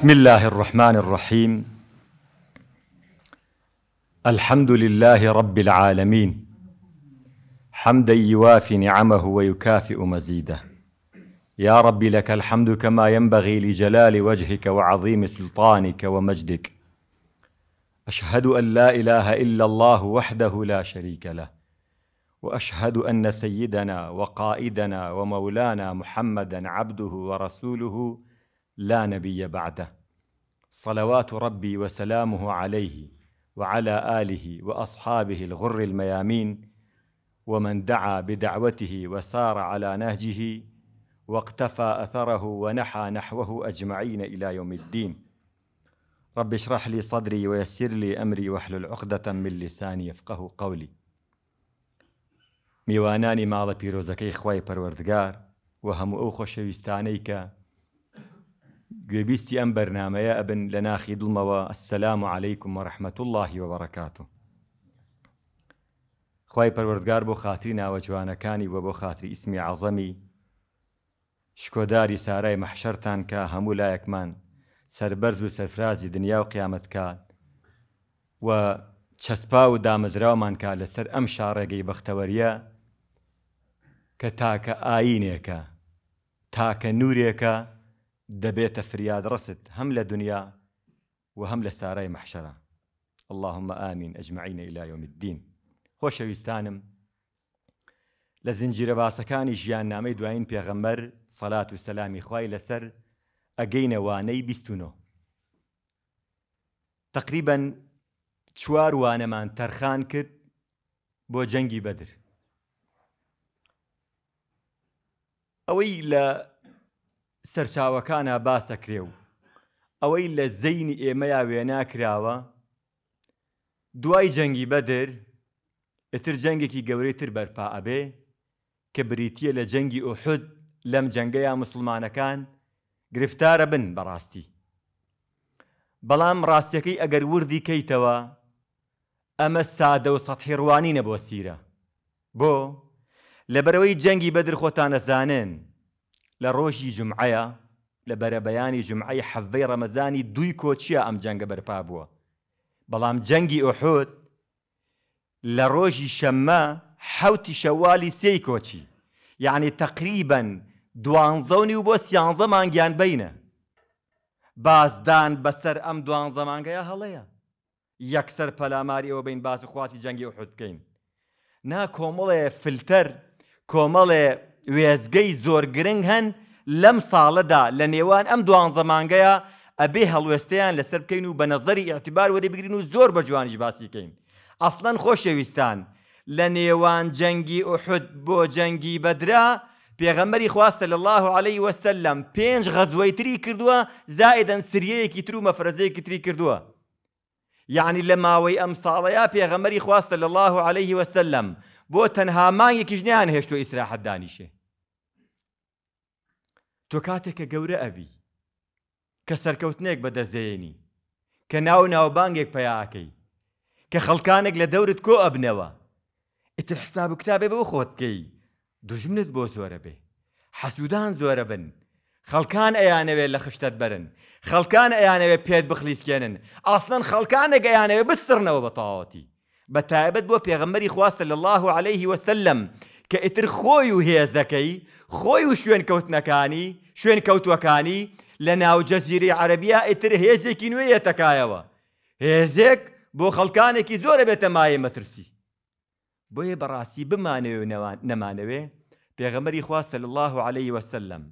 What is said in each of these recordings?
بسم الله الرحمن الرحيم الحمد لله رب العالمين حمدا يوافي نعمه ويكافئ مزيده يا رب لك الحمد كما ينبغي لجلال وجهك وعظيم سلطانك ومجدك اشهد ان لا اله الا الله وحده لا شريك له واشهد ان سيدنا وقائدنا ومولانا محمدا عبده ورسوله لا نبي بعده صلوات ربي وسلامه عليه وعلى اله واصحابه الغر الميامين ومن دعا بدعوته وسار على نهجه واقتفى اثره ونحى نحوه اجمعين الى يوم الدين رب اشرح لي صدري ويسر لي امري واحلل عقده من لساني يفقه قولي ميواناني مالا بيروزكي خی پەروەردگار وهم اوخو ئەو گوێبیستی ئەم بەرنمەیە ئەبن لە ناخی دڵمەوە ئەسلام و عیکم و ڕحمەت اللهی وەڕکاتو خی پەروەردگار بۆ خاتری ناوە جوانەکانی وە بۆ خاتری ئیسمی عزەمی شکۆداری سارای مەحشەرتان کە هەموو لایەکمان سربەرز و سەفرازی دنیا و قیامەتکات و چەسپا و دامەزراومان کا لەسەر ئەم شارڕێگەی بەختەوەریە کە تاکە ئاینێکە تاکە نورێکە دەبێتە فریاد ڕست هەم لە دنیا و هەم لە سارای محشرە اللهم ئامین ئەجمعینە إلى يوم الدین خۆشەویستانم لە زنجیرە باسەکانی ژیان نامەی دوایین پێغەمبەر سەلات و سەلامی خوای لەسەر ئەگەینەوانەی بیستونەوە تقریبا چوار وانەمان تەرخان کرد بۆ جەنگی بەدر ئەوەی لە سەرچاوەکانە باسەکرێ و ئەوەی لە زەینی ئێمەیا وێناکراوە دوای جەنگی بەدر ئتر جەنگێکی گەورەتر بەرپا ئەبێ کە بریتە لە جەنگی ئوحد لەم جەنگەیە مسلمانەکان گرفتارە بن بەڕاستی بەڵام ڕاستیەکەی ئەگەر وردی کەیتەوە ئەمە سادە و سەحیڕوانی نەبووە سیرە بۆ لەبەرەوەی جەنگی بەدر خۆتانەزانن لە ڕۆژی جمعەیە لە بەرەبەیانی جمعی حەڤەی ڕەمەزانی دوی کۆچیە ئەم جەنگە بەرپا بووە بەڵام جەنگی ئۆحود لە ڕۆژی شەممە حوتی شەوالی سێی کۆچی یعنی تقریبەن دوانزەونی و بۆ سیانزە مانگیان بینە بازدان بەسەر ئەم دوان زەمانگەیە هەڵەیە یەکسەر پەلاماری ئەوە بین باس و خواستی جەنگی و حوتکەین نا کۆمەڵێ فلتەر کۆمەڵێ وێزگەی زۆر گرنگ هەن لەم ساڵەدا لە نێوان ئەم دوان زەمانگەیە ئەبێ هەڵوێستیان لەسەر بکەین و بە نظری اعتبار وەری بگرین و زۆر بە جوانیش باسیکەین ئەفلەن خۆشەویستان لە نێوان جەنگی ئوحد بۆ جەنگی بەدرا پێغەمەری خواستە لە الله عليه وسلم پێنج غەزوەی تری کردووە زائدەن سریەیەکی تر و مەفرەزەیەکی تری کردووە یعنی لە ماوەی ئەم ساڵەیە پێغەمەری خواستە لە الله عليه وسلم بۆ تەنها مانگێکیش نیان هێشت و ئیسراحەت دانیشێ تۆ کاتێک کە گەورە ئەبی کە سەرکەوتنێک بەدەزێنی کە ناو ناوبانگێک پیاکەی کە خەڵکانێک لە دەورت کۆ ئەبنەوە ئیتر حساب و کتابێ بەوە خۆتکەی دژمنت بۆ زۆرە بێ حەسوودان زۆرە بن خەڵکان ئەیانەوێت لە خشتت بەرن خەڵکان ئەیانەوێت پێت بخلیسکێنن ئاسن خەڵکانێک ئەیانەوێت بسرنەوە بە تەواوەتی بە تایبەت بۆ پێغەمەری خواستە لە الله عليه وسلم کە ئیتر خۆی و هێزەکەی خۆی و شوێن کەوتنەکانی شوێن کەوتوەکانی لە ناوجەزیری عەربیا ئیتر هێزێکی نوێیە تەکایەوە هێزێک بۆ خەڵکانێکی زۆرە بێتە مایە مەترسی بۆیە بەڕاستی بمانەوێ نەمانەوێ پێغەمەری خواستە الله عليه وسلم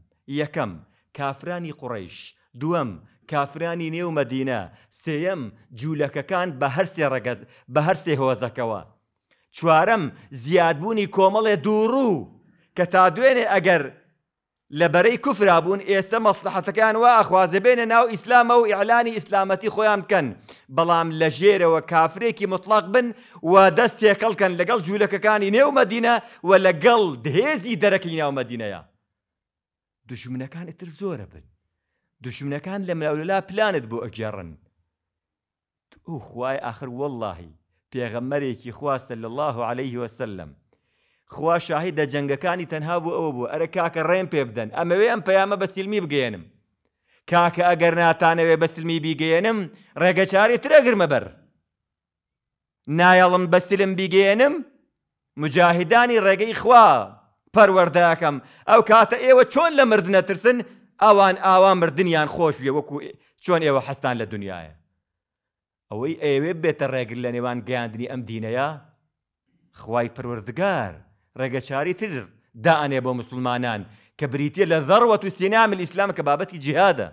یەکەم کافرانی قوڕیش دووەم کافرانی نێو مەدینە سێەم جوولەکەکان بە هەرسێ ڕگەز بە هەرسێ هۆزەکەوە چوارەم زیادبوونی کۆمەڵێ دووڕوو کە تا دوێنێ ئەگەر لەبەرەی کوفرابوون ئێستا مەسلحەتەکان وا ئەخوازە بێنە ناو ئیسلامە و ئیعلانی ئیسلامەتی خۆیان بکەن بەڵام لە ژێرەوە کافرێکی مطلاق بن و دەستێکەڵکەن لەگەڵ جوولەکەکانی نێو مەدینە و لەگەڵ دهێزی دەرەکی ناو مەدینەیە دژمنەکان ئتر زۆرە بن دژمنەکان لە مراوللا پلانت بۆ ئەجێڕن تو خوای آخر واللهی پێغەمەرێکی خواستە لە الله عليه وسلم خوا شاهی دە جەنگەکانی تەنها بوو ئەوە بوو ئەرە کاکە ڕێم پێ بدەن ئەمەوێ ئەم پەیامە بە سلمی بگەێنم کاکە ئەگەر ناتانەوێ بە سلمی بیگەێنم ڕێگە چاری ترەگرمە بەر نایەڵم بە سلم بیگەێنم مجاهدانی ڕێگەی خوا پەروەەردەکەم ئەو کاتە ئێوە چۆن لە مردنە ترسن ئەوان ئاوا مردیان خۆش بێ وەکو چۆن ئێوە حستان لە دنیاە ئەوەی ئێوێ بێتە ڕێگر لە نێوان گەاندنی ئەم دینەیە خوای پروردگار ڕێگەچاری تر يا بۆ مسلمانان کە بریتە لە ذەروەت و سینام ئیسلام کە بابەتی جیهادە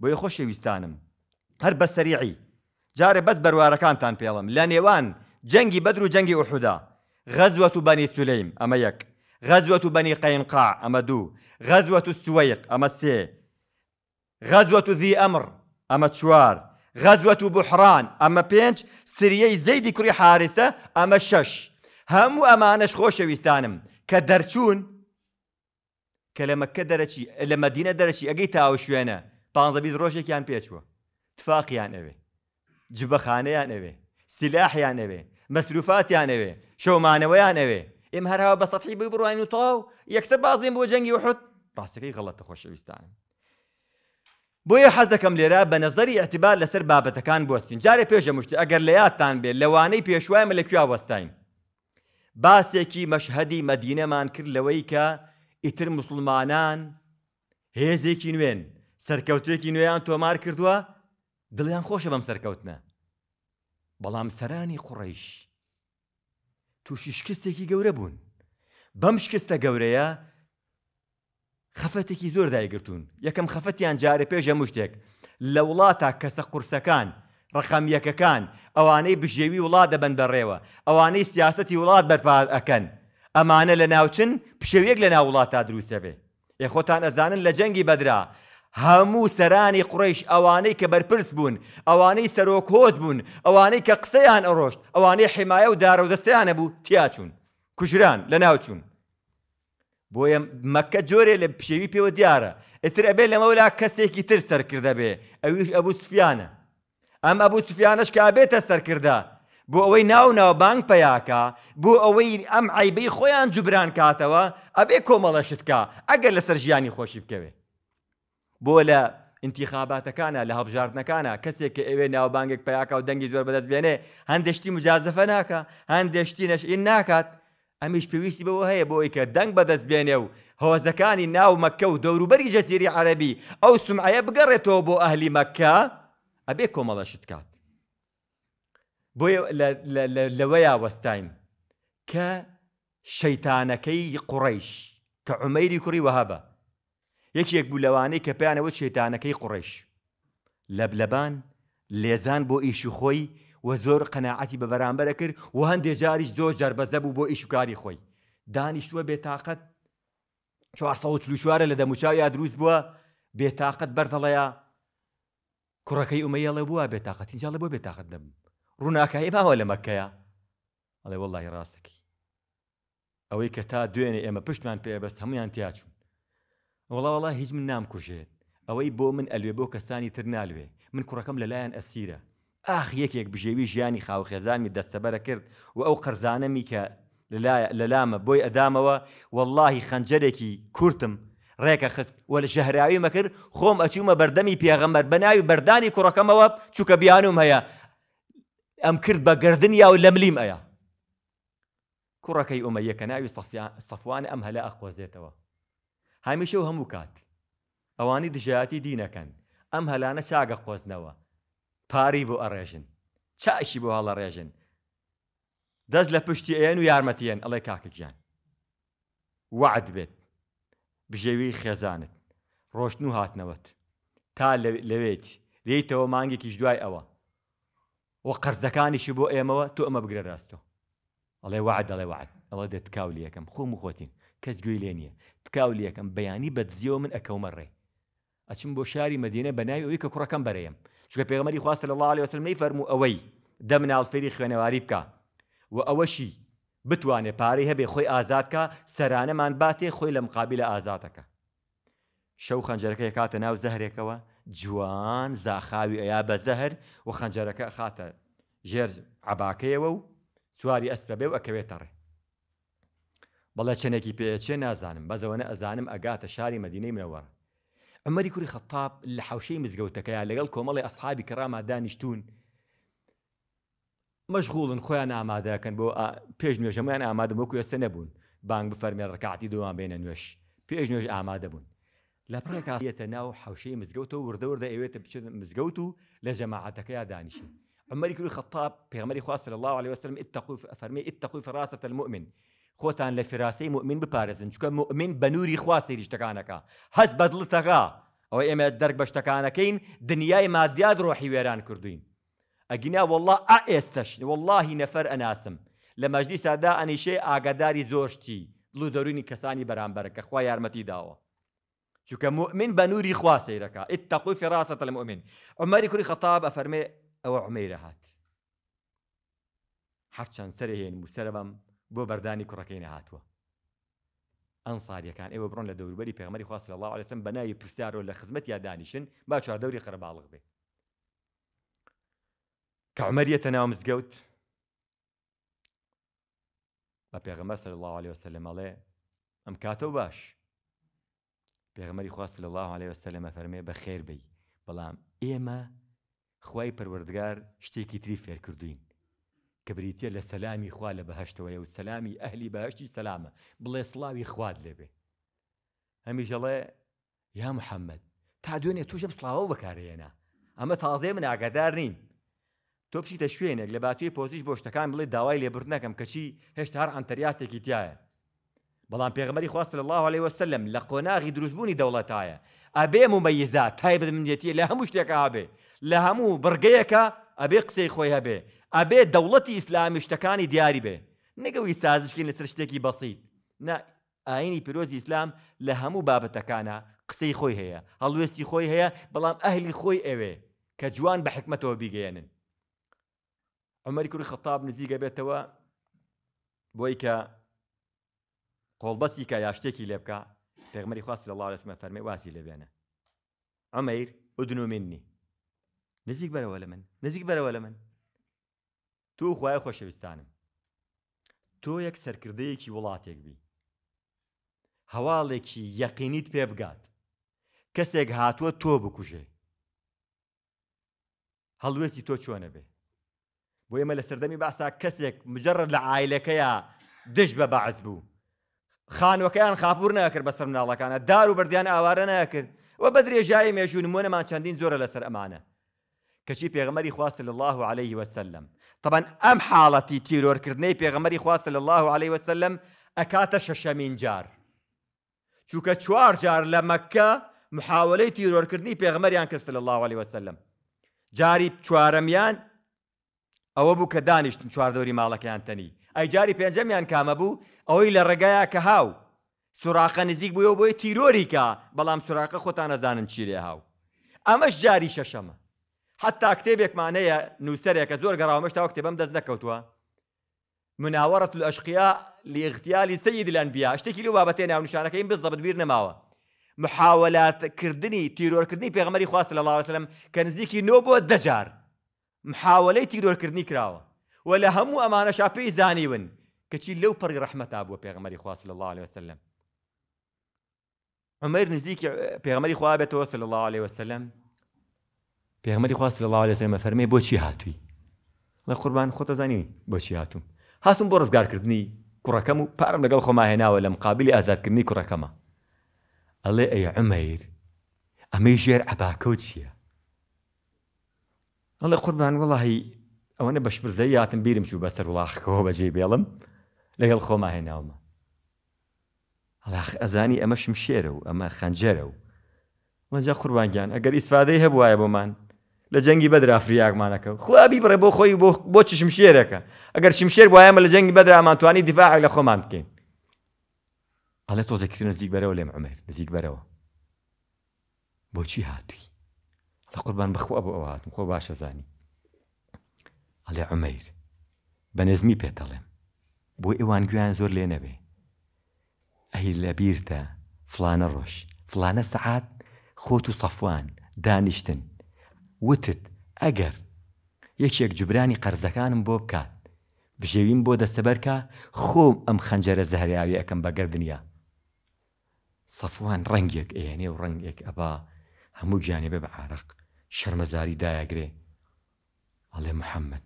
بۆیە خۆشەویستانم هەر بە سەریعی جارێ بەس بەروارەکانتان پێڵم لە نێوان جەنگی بەدر و جەنگی وحودا غەزوەت و بەنی سولەیم ئەمە یەک غەزوەت و بەنی قەینقا ئەمە دوو غەزوەت و سوەیق ئەمە سێ غەزوەت و ذی ئەمر ئەمە چوار غەزوەت و بحران ئەمە پێنج سریەی زەیدی کوڕی حارسە ئەمە شەش هەموو ئەمانەش خۆشەویستانم کە دەرچوون کە لە مەکە دەرەچی لە مەدینە دەرەچی ئەگەی تاو شوێنە پانزەبیت ڕۆژێکیان پێچووە تفاقیان ئەوێ جبەخانەیان ئەوێ سیلاحیان ئەوێ مەسروفاتیان ئەوێ شەمانەوەیان ئەوێ ئێم هەراوە بە سەحی بووی بڕوان و تاو یەکسە بازیم بۆ جەنگی وحوت ڕاستەکەی غڵەتە خۆشەویستانم بۆیە حەزەکەم لێرە بە نظری احتیبال لەسەر بابەتەکان بستین جارێ پێشە مشتی ئەگەر لە یادتان بێت لەوانەی پێشوایمە لە کوێ وەستایم باسێکی مەشهدی مەدینەمان کرد لەوەی کە ئیتر مسلمانان هێزێکی نوێن سەرکەوتێکی نوێیان تۆمار کردووە دڵیان خۆشە بەم سەرکەوتنە بەڵام سەرانی قوڕیش تووشی شکستێکی گەورە بوون بەم شکستە گەورەیە خەفەتێکی زۆر دایگرتوون یەکەم خەفەتیان جارە پێشە مشتێک لە وڵاتە کەسە قورسەکان ڕقەمیەکەکان ئەوانەی بژێوی وڵات دەبن بەڕێوە ئەوانەی سیاستی وڵات بەرپار ئەەکەن ئەمانە لە ناوچن پشێوێک لە ناوڵات تا دروستە بێ یخۆتان ئەزانن لە جەنگی بەدرا هەموو سەرانی قڕیش ئەوانەی کە بەرپرس بوون ئەوانەی سەرۆکۆز بوون ئەوانەی کە قسەیان ئەڕۆشت ئەوانەی حیمایە و دارەودەستیانە بوو تیاچوون کوژران لە ناوچوون بۆیە مەکە جۆرێ لە پشێوی پێوە دیارە ئتر ئەبێ لەمەولا کەسێکی تر سەرکردە بێ ئەویش ئەبوو سفیانە ئەم ئەبوو سوفیانش کابێتە سەرکردا بۆ ئەوەی ناو ناوبانگ پەیاکە بۆ ئەوەی ئەم عیبەی خۆیان جوبران کاتەوە ئەبێ کۆمەڵەشتکە ئەگەر لەسەر ژیانی خۆشی بکەوێ بۆ لە انتیخاباتەکانە لە هەبژاردنەکانە کەسێک کە ئەوێ ناوبانگێک پیاکە و دەنگی زۆر بەدەست بێنێ هەندشتی مجازەفە ناکە هەندشتی نەشئین ناکات ئەمیش پێویستی بەوە هەیە بۆ ئەوی کە دەنگ بەدەست بێنێ و هۆزەکانی ناو مەکە و دەوروبەری جەسیری عەربی ئەو سمعەیە بگەڕێتەوە بۆ ئەهلی مەکە ئەبێ کۆمەڵەشت کات بۆ لەوەیە وەستایم کە شەیتانەکەی قوڕیش کە عمەیری کوڕی وهابە یەکێک بوو لەوانەی کە پێیانەوە شەیتانەکەی قوڕیش لە لەبان لێزان بۆ ئیش و خۆی و زۆر قەنەعەتی بە بەرامبەرە کرد و هەندێک جاریش زۆر جربەزە بوو بۆ ئیشوکاری خۆی دانیشتووە بێتاقەت چوارسەڵ چلوشوارە لە دەموچاوی یا دروست بووە بێتاقەت بەردەڵەیە کوڕەکەی ئومەیەڵێ بووە بێتاقەتی جاڵە بۆ بێتاقەت دەم ڕووناکایی ماوە لە مەکەیە ئەڵێ وەڵی ڕاستەکی ئەوەی کە تا دوێنێ ئێمە پشتمان پێبەست هەمویان تیاچوون وڵاوەڵا هیچ من نامکوژێت ئەوەی بۆ من ئەلوێ بۆ کەسانی تر نالوێ من کوڕەکەم لەلایەن ئەسیرە ئاخ یەکێک بژێوی ژیانی خاوخێزانمی دەستەبەرە کرد و ئەو قەرزانەمی کە لەلامە بۆی ئەدامەوە واللهی خەنجەرێکی کورتم ڕێکە خست وە لە شەهراوی مەکرد خۆم ئەچوومە بەردەمی پێغەمەر بەناوی بەردانی کوڕەکەمەوە چووکە بیانم هەیە ئەم کرد بە گردن یا و لەملیم ئەیە کوڕەکەی ئومەیە کە ناوی سەفوان ئەم هەلا ئەخۆزێتەوە هەمیشە و هەموو کات ئەوانی دژایەتی دینەکەن ئەم هەلانە چاگە قۆزنەوە پاری بۆ ئەڕێژن چاشی بۆ هەڵە ڕێژن دەست لە پشتی ئێن و یارمەتیەن ئەڵێ کاکەگیان وعد بێت بژێوی خێزانت ڕۆشتن و هاتنەوەت تا لەوێتی لێیتەوە مانگێکیش دوای ئەوە وە قەرزەکانیشی بۆ ئێمەوە تۆ ئەمە بگرە ڕاستەوە ئەڵێ وعد دەڵێ وعد ئەڵە دە تکاو لەکەم خۆم و خۆتین کەس گوێی لێ نییە تکاو لەکەم بەیانی بەدزیەوە من ئەکەومە ڕێ ئەچم بۆ شاری مدیینە بەناوی ئەوی کە کوڕەکەم بەرەیەم چکە پێغمەری خواستە لە لاڵی وسلمەی فەرمو ئەوەی دەمناڵ فێری خوێنەواری بکە و ئەوەشی بتوانێ پارەی هەبێ خۆی ئازادکە سەرانەمان باتێ خۆی لە مقابلە ئازادەکە شەو خەنجەرەکەی کاتە ناو زەهرێکەوە جوان زاخاوی ئەیا بە زەهر و خەنجەرەکە خاتە ژێر عباکەیەوە و سواری ئەسپە بێ و ئەکەوێتە ڕێ بەڵە چنێکی پێچێ نازانم بەزەوەنە ئەزانم ئەگاتە شاری مدینەی منەوەڕ ئەمەری کوری خەتاب لە حوشەی مزگەوتەکەیان لەگەڵ کۆمەڵی ئەسحابی کەڕاما دانیشتون مەشغوڵن خۆیان ئامادەکەن بۆ پێش نوێژەمان ئامادە وەکو ئێستا نەبوون بانگ بفەرمێ ڕکاتی دوان بێنە نوێش پێش نوێژ ئامادە بوون لە پڕێکاتیەتە ناو حوشەی مزگەوت و وردەوردە ئەوێتە بچێت مزگەوت و لە جەماعەتەکە یا عمەری کوری خەتاب پێغمەری خواست الله عليه وسلم اتقوا فەرمی اتقوا فراسة المؤمن خۆتان لە فراسی مؤمن بپارێزن چکە مؤمن بە نووری خواستێری شتەکانەکە هەست بەدڵتەکە ئەوە ئێمە دەرک بە دنیای مادیاد ڕۆحی وێران کردوین ئەگینا وله ئا ئێستەش وەلهی نەفەر ئەناسم لە اني ئەنیشێ ئاگاداری زۆشتی لو دەرونی كساني بەرامبەرەکە خوا یارمەتی داوە چونکە مؤمن بە نووری خوا سیرەکە اتقوا فراسة المؤمن عمەری کوری خطاب افرمي او عميره هات حرشان سەر مسربم بو برداني كركين هاتوا انصار كان ايو برون لدوري بري پێغمەری خواست لە الله عليه وسلم بەناوی برسارو لە خزمەت یا دانیشن دوري چواردەوری خەرباڵغ کە عمەریەتە ناو مزگەوت بە پێغمە سەر الله عليه وسلم ئەڵێ ئەم کاتە و باش پێغمەری خواست لە الله عليه وسلمە فەرمێ بە خێر بی بەڵام ئێمە خی پەروەردگار شتێکی تری فێر کردوین کە بریتە لە سەلامی خوا لە بەهشتەوەی و سەلامی ئەهلی بەهشتی سەلامە بڵێ سڵاوی خوارد لێبێ هەمیشەڵێ یا محەممەد تا دوێنێ توشە سڵاوە بەکارێنە ئەمە تازێ من ئاگادار نین تۆ پشیتە شوێنێک لە باتوی پۆزیش بۆ شتەکان بڵێ داوای لێبرد نەکەم کەچی هێشتا هەر ئەتەریاتێکی تایە بەڵام پێغمەری خواست لە الله عليه وسلم لە قۆناغی دروستبوونی دەوڵەتایە ئەبێ ممەیزا تایبەت منێتی لە هەموو شتێکە هەبێ لە هەموو بڕگەیەکە ئەبێ قسەی خۆی هەبێ ئەبێ دەوڵەتی ئیسلامی شتەکانی دیاری بێ نەگەوی سازشکین لەسەر شتێکی بەسییت نا ئاینی پیرۆزی ئیسلام لە هەموو بابەتەکانە قسەی خۆی هەیە هەڵوێستی خۆی هەیە بەڵام ئەهلی خۆی ئەوێ کە جوان بە حکمەتەوە بیگەێنن عمەری کوری خەتاب نزیگە بێتەوە بۆی کە قۆڵبەسی کە یا شتێکی لێ بکە پێغمەری خواستی لە لاڵێتمە فەرمی واسی لەبێنە ئەمەیر ئودن و مننی نزیک بەرەوە لە من نزیک بەرەوە لە من تو خوای خۆشەویستانم تۆ یەک سەرکردەیەکی وڵاتێک بی هەواڵێکی یەقینیت پێ بگات کەسێک هاتووە تۆ بکوژێ هەڵوێستی تۆ چۆنە بێ بۆ ئێمە لە سەردەمی باسا کەسێک مجرد لعائله كيا دش بە بەعز بوو خانوەکەیان خاپور ناکرد بەسەر مناڵەکانە دار و بردیان ئاوارە ناکرد و بە درێژایی مێژوون مۆنەمان چەندین زۆرە لەسەر ئەمانە کەچی پێغمەری خواست لە الله عليه وسلم طبعا ام حالتي تيرور تیرۆرکردنەی پێغمەری خواست لە الله عليه وسلم اكاتا شەشەمین جار چووکە چوار جار لە مەکە محاولەی تیرۆرکردنی پێغمەریان انكر صلى الله عليه وسلم جاری چوارەمیان ئەوە بوو کە دانیشتن چواردۆری ماڵەکەیان تەنی ئەیجاری پێنجەمیان کامە بوو ئەوەی لە ڕێگایە کە هاو سوراخە نزیک بووە بۆی تیرۆریکە بەڵام سوراقە خۆتان نەزانن چیرێ هاو ئەمەش جاری شەشەمە حتا کتێبێکمانەیە نووسەرێکە زۆر گەڕاومەشتا کتێبم دەست نەکەوتووە مناوەڕەت ئەشقیا لێختیالی سید لەن بیا شتێکی لەوا بەتێ ناونشانەکەی بزەبت بیر نەماوە محاولاتکردنی تیرۆرکردنی پێغمەری خواست لە لاوەسلم کە نزیکی نۆ بۆ دەجار محاولة تقدر كرني كراوة ولا هم أمانة ئەمانە زاني ون كشي لو بري رحمة أبو پێغمەری خواست لە الله عليه وسلم عمر نزيك پێغمەری خوا بێتەوە سل الله عليه وسلم پێغمەری خواست لە الله عليه وسلم فەرمێ بۆچی هاتووی لە قوربان خۆتە زانی بۆچی هاتووم هاتم بۆ ڕزگارکردنی کوڕەکەم و پارم لەگەڵ خۆما هێناوە لە مقابلی ئازادکردنی کوڕەکەمە ئەڵێ الله أي ئەمەی أمي جير چییە ئەڵە قوربان وڵی ئەوەنە بەشبرزە یاتم بیرم چوو بەسەر وڵاخەوە بەجێ بێڵم لەگەڵ خۆما هێناومە ئەزانی ئەمە شمشێرە و ئەمە خەنجەرە و منجا قوربانگیان ئەگەر ئیسفادەی هەبواە بۆمان لە جەنگی بەدرافریاگمانەکە خوابی بڕێ بۆ خۆی بۆ چ شمشێرەکە ئەگەر شمشێر وایەمە لە جەنگی بەدرامانتوانی دیفاع لە خۆمان بکەین ئەڵێ تۆزەکردن نزیک بەرەوە لێم عمر نزیک بەرەوە بۆچی هاتووی لە قوربان بخوا بۆ ئەو هاتم خۆ باشە زانی ئەڵێ عمەیر بە نزمی پێتەڵێم بۆ ئێوان گویان زۆر لێ نەبێ ئەی لە بیرتە فلانە ڕۆژ فلانە سەعات خۆت و سەفوان دانیشتن وتت ئەگەر یەکێک جوبرانی قەرزەکانم بۆ بکات بژێویم بۆ دەستەبەرکە خۆم ئەم خەنجەرە زەهریاوی ئەەکەم بەگەردنیا سەفوان ڕنگێک ئێنێ و ڕنگێک ئەبا هەموو گیانێ بێ بە عراق شرمزاري شەرمەزاری دایەگرێ الله محمد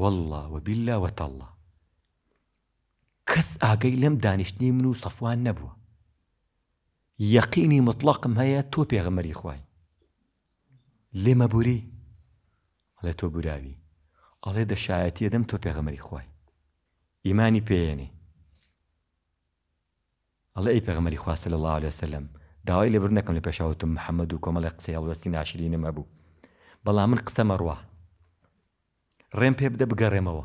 والله وبالله وتالله كس آقاي لم دانشني منو صفوان نبوه يقيني مطلق مهيا هەیە تۆ خواي لما بوري مەبووری تو بوراوي بوراوی دا دەشایەتی دم تۆ پێغەمەری خواي إيماني بياني ئەڵێ اي پێغەمەری خواه صلى الله عليه وسلم داوای لێبر نەکەم لە پێشاوتم محەممەد و کۆمەڵی قسەڵوەستی ناشرینە مەبوو بەڵام من قسە مەڕوە ڕێم پێ بدە بگەڕێمەوە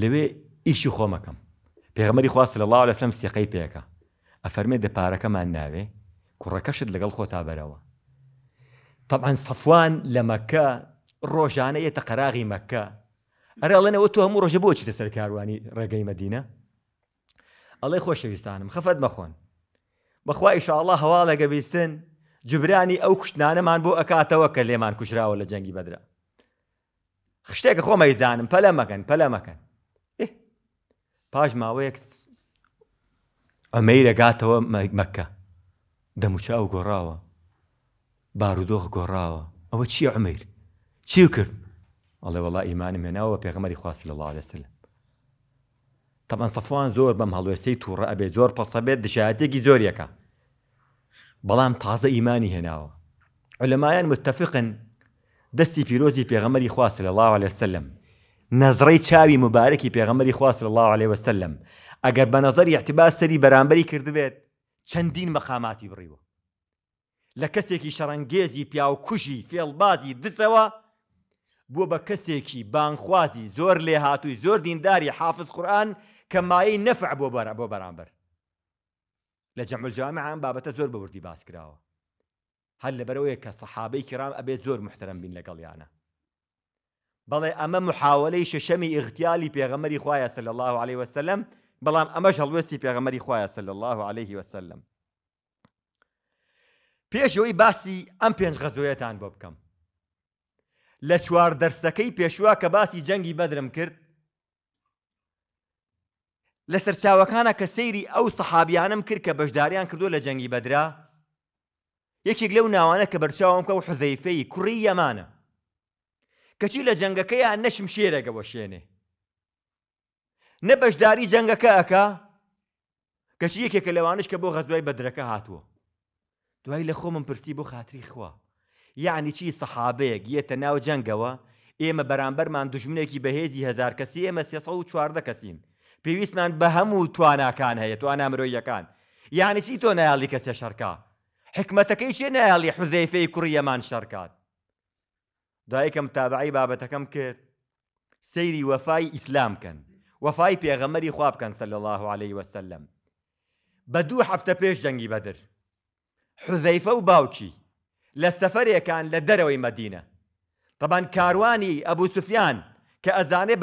لەوێ ئیشی خۆمەکەم پێغمەری خواست لە لاو لەسم سیقەی پێەکە ئەفەرمێ دەپارەکەمان ناوێ کوڕەکەشت لەگەڵ خۆتا بەرەوە طبعاان سەفوان لە مەکە ڕۆژانە یێتە قەراغی مەکە ئەرەڵێنەوە تۆ هەموو ڕۆژە بۆچی دەسەر کاروانی ڕێگەی مەدینە ئەڵێ خۆشەویستانم خەفەت مەخۆن بەخوا ئیشاءله هەواڵەگە بیستن جبرانی ئەو کوشتانەمان بۆ ئەکاتەوە کە لێمان کوژراوە لە جەنگی بەدرا خشتێکە خۆمەیزانم پەلە مەکەن پەلە مەکەن پاش ماوەیەک ئەمەیرەگاتەوە مەکە دەموچا و گۆڕاوە بارودۆخ گۆڕاوە ئەوە چی عمیر چی کرد ئەڵێ وڵا ئیمانم هێناوە پێغمەری خواست لە ڵاڵێسلە تەبەن سەفوان زۆر بەم هەڵوێستەی تووڕە ئەبێ زۆر پەسە بێت دشایەتێکی زۆریەکە بەڵام تازە ئیمانی هێناوە علەمایان متتەفقن دەستی پیرۆزی پێغەمەری خواست لە الله عليه وسلم نەزڕی چاوی مبارەکی پێغەمەری خواست لە الله عليه وسلم ئەگەر بە نظری احتیباس سەری بەرامبەری کردبێت چەندین مەقاماتی بڕیوە لە کەسێکی شەڕەنگێزی پیاوکوژی فێڵبازی دسەوە بووە بە کەسێکی بانخوازی زۆر لێ هاتووی زۆر دینداری حافظ قورآن کە مای نەفع بۆ بەرە بۆ بەرامبەر لە جەملجامیان بابەتە زۆر بەوردی باس کراوە هەر لەبەرەوەی کە سەحابەی کرام ئەبێت زۆر محترم بین لەگەڵیانە بەڵێ ئەمە محاولەی شەشەمی ئختیالی پێغەمەری خوایە سل الله عليه وسلم بەڵام ئەمەش هەڵوێستی پێغەمەری خوایە سل الله عليه وسلم پێشەوەی باسی ئەم پێنج غەزۆیەتان بۆ بکەم لە چوار دەرسەکەی پێشوا کە باسی جەنگی بەدرم کرد لە سەرچاوەکانە کە سەیری ئەو سەحابیانم کرد کە بەشداریان کردووە لە جەنگی بەدرا یەکێک لەو ناوانە کە بەرچاوم کە و حزەیفەی کوڕی یەمانە کەچی لە جەنگەکەیان نەشم شێرەگەەوە شوێنێ نە بەشداری جەنگەکە ئەکا کەچی یەکێکە لەوانش کە بۆ غەزوای بەدرەکە هاتووە دوای لە خۆم پرسی بۆ خااتری خوا یعنی چی سەحابەیەک یەتە ناو جەنگەوە ئێمە بەرامبەرمان دژمنێکی بەهێزی هزار کەسی ئێمە سێ چواردە کەسین پێویستمان بە هەموو تواناکان هەیە توانە مرۆیەکان یعنی يعني چی تۆ نایاڵی کەسە شەرکا حکمەتەکەی چێ نایاڵی حوزەیفەی کوڕیەمان شەرکات دایکم تابعی بابەتەکەم کرد سەیری وەفای ئیسلام کەن وەفای پێغەمەری خواب بکەن سەل الله عليه وسلم بە دوو هەفتە پێش جەنگی بەدر حوزەیفە و باوکی لە سەفەرێکان لە دەرەوەی مەدینە طبعا کاروانی ئەبوو سوفیان کە ئەزانێ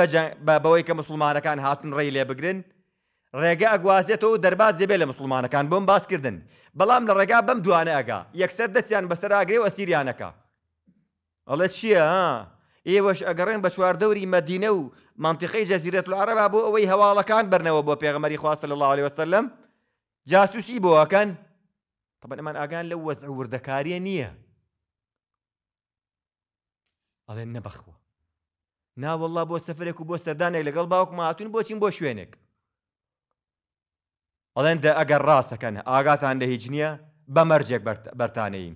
بەوەی کە مسلمانەکان هاتن ڕێی لێ بگرن ڕێگە ئەگوازێتەوە دەرباز دەبێ لە مسلمانەکان بۆم باسکردن بەڵام لە ڕێگا بەم دوانە ئەگا یەکسەر دەستیان بەسەراگرێ و ئەسیریانەکە ئەڵێ چییە ئێوەش ئەگەڕێن بە چواردەوری مەدینە و منتیقی جەزیرەت و عربا بۆ ئەوەی هەواڵەکان بەرنەوە بۆ پێغمەری خواست لە الله عليه وسلم جاسوسی بۆەکەن طبعا ئەمان ئاگان لە وەز وردەکاریە نییە ئەڵێن نەبەخوە ناوەڵا بۆ سەفرێک و بۆ سەردانێک لەگەڵ باوکم هاتوون بۆچین بۆ شوێنێک ئەڵێن دە ئەگەر ڕاستەکەن ئاگاتان لە هیچ نییە بە مەرجێک بەرتانەین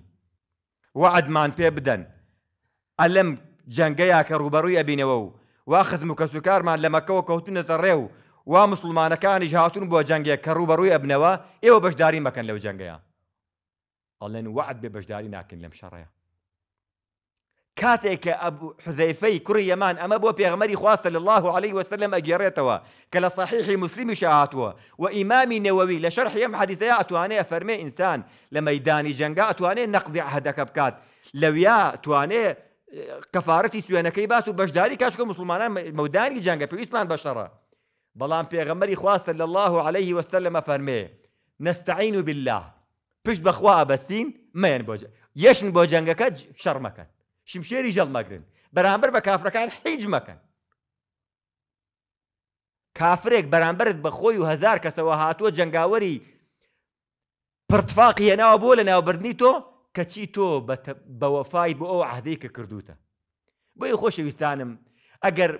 وعدمان پێ بدەن ئەلم جەنگەیا کە ڕوبەڕووی ئەبینەوە و وا خزم و کەسوکارمان لە مەکەەوە کەوتونەتە ڕێ و وا مسلمانەکانیش هاتون بۆ جەنگێک کە ڕوبەڕووی ئەبنەوە ئێوە بەشداری مەکەن لەو جەنگەیە ئەڵێن وعد بێ بەشداری ناکەن لەم شەڕەیە کاتێککە أبو حذيفي یەمان أما بو بيغمري خواستە صلى الله عليه وسلم ئەگەێڕێتەوە كلا صحيح مسلم شاعتوا وإمام نووي لشرح يم لە شەرح ئەم حەدیزەیە ئەتوانێت فەرمێ ئینسان لە مەدانی جەنگا ئەتوانێت نەقدی عهدەکە بکات لەویا توانێت کەفاەتی آه، كاشكو بات و بەشداری کاشکە مسلمانان مەدانی جەنگە پێویستمان بەشەڕە بەڵام پێغەمەری الله عليه وسلم فەرمێ نستعين بالله پشت بەخوا بسين ما بۆ یەشن بۆ جەنگەکە شەڕمەکەن شمشێری ژەڵ مەگرن بەرامبەر بە کافرەکان هیچ مەکەن کافرێک بەرامبرت بە خۆی و هزار کەسەوە هاتووە جنگاوەری پرتفاقی هێناوە بۆ لە ناوبردنی تۆ کەچی تۆ بەوەفای بۆ ئەو عهدەی کە کردوتە بۆی خۆشەویستانم ئەگەر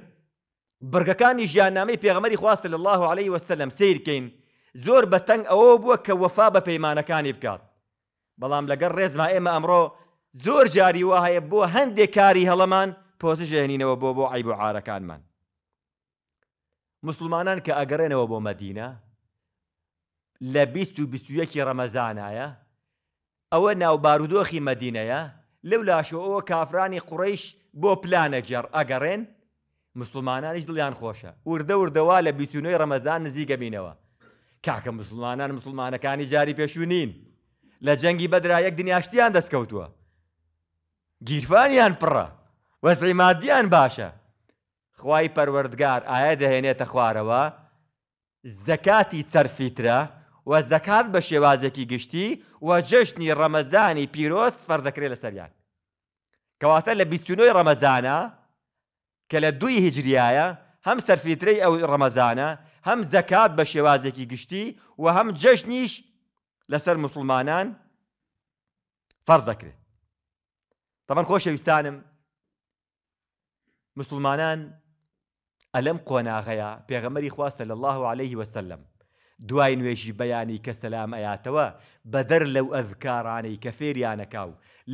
بەرگەکانی ژیانامەی پێغمەری خواست لە الله عليه وسلم سیرکەین زۆر بەتەنگ ئەوە بووە کە وەفا بە پەیمانەکانی بکات بەڵام لەگەر ڕێزما ئێمە ئەمڕۆ زۆر جاری وە هەیە بۆ هەندێک کاری هەڵەمان پۆزیژێنینەوە بۆ بۆ عیب و عارەکانمان مسلمانان کە ئەگەڕێنەوە بۆ مەدینە لە 2021 ڕەمەزانایە ئەوە ناوبارودۆخی مەدینەیە لەو لاشەوەەوە کافرانی قوڕیش بۆ پلانەجێر ئەگەڕێن مسلمانانیش دڵیان خۆشە وردە وردەوا لە بیسونەی ڕەمەزان نزیگەبینەوە کاکە مسلمانان مسلمانەکانی جاری پێشوونین لە جەنگی بەدرا یەک دنیاشتیان دەستکەوتووە گیرفانیان پڕە وەزری مادیان باشە خی پەروەردگار ئایا دەهێنێتە خوارەوە زەکاتی سەرفیترە وە زەکات بە شێوازێکی گشتی وە جشتنی ڕەمەزانی پیرۆست فەرزەکرێت لە سەریان کەواتە لە بیستنۆی ڕەمەزانە کە لە دوی هجریایە هەم سەرفیترەی ئەو ڕەمەزانە هەم زەکات بە شێوازێکی گشتی و هەم جشنیش لەسەر مسلمانان فەرزەکرێت تەمەەن خۆشەویستانم مسلمانان ئەلم قۆناغەیە پێغەمەری خواستە لە الله عليه وسلم دوای نوێژی بەیانی کە سەسلام ئەیاتەوە بەدەر لەو ئەذکارانەی کە فێریانەکاو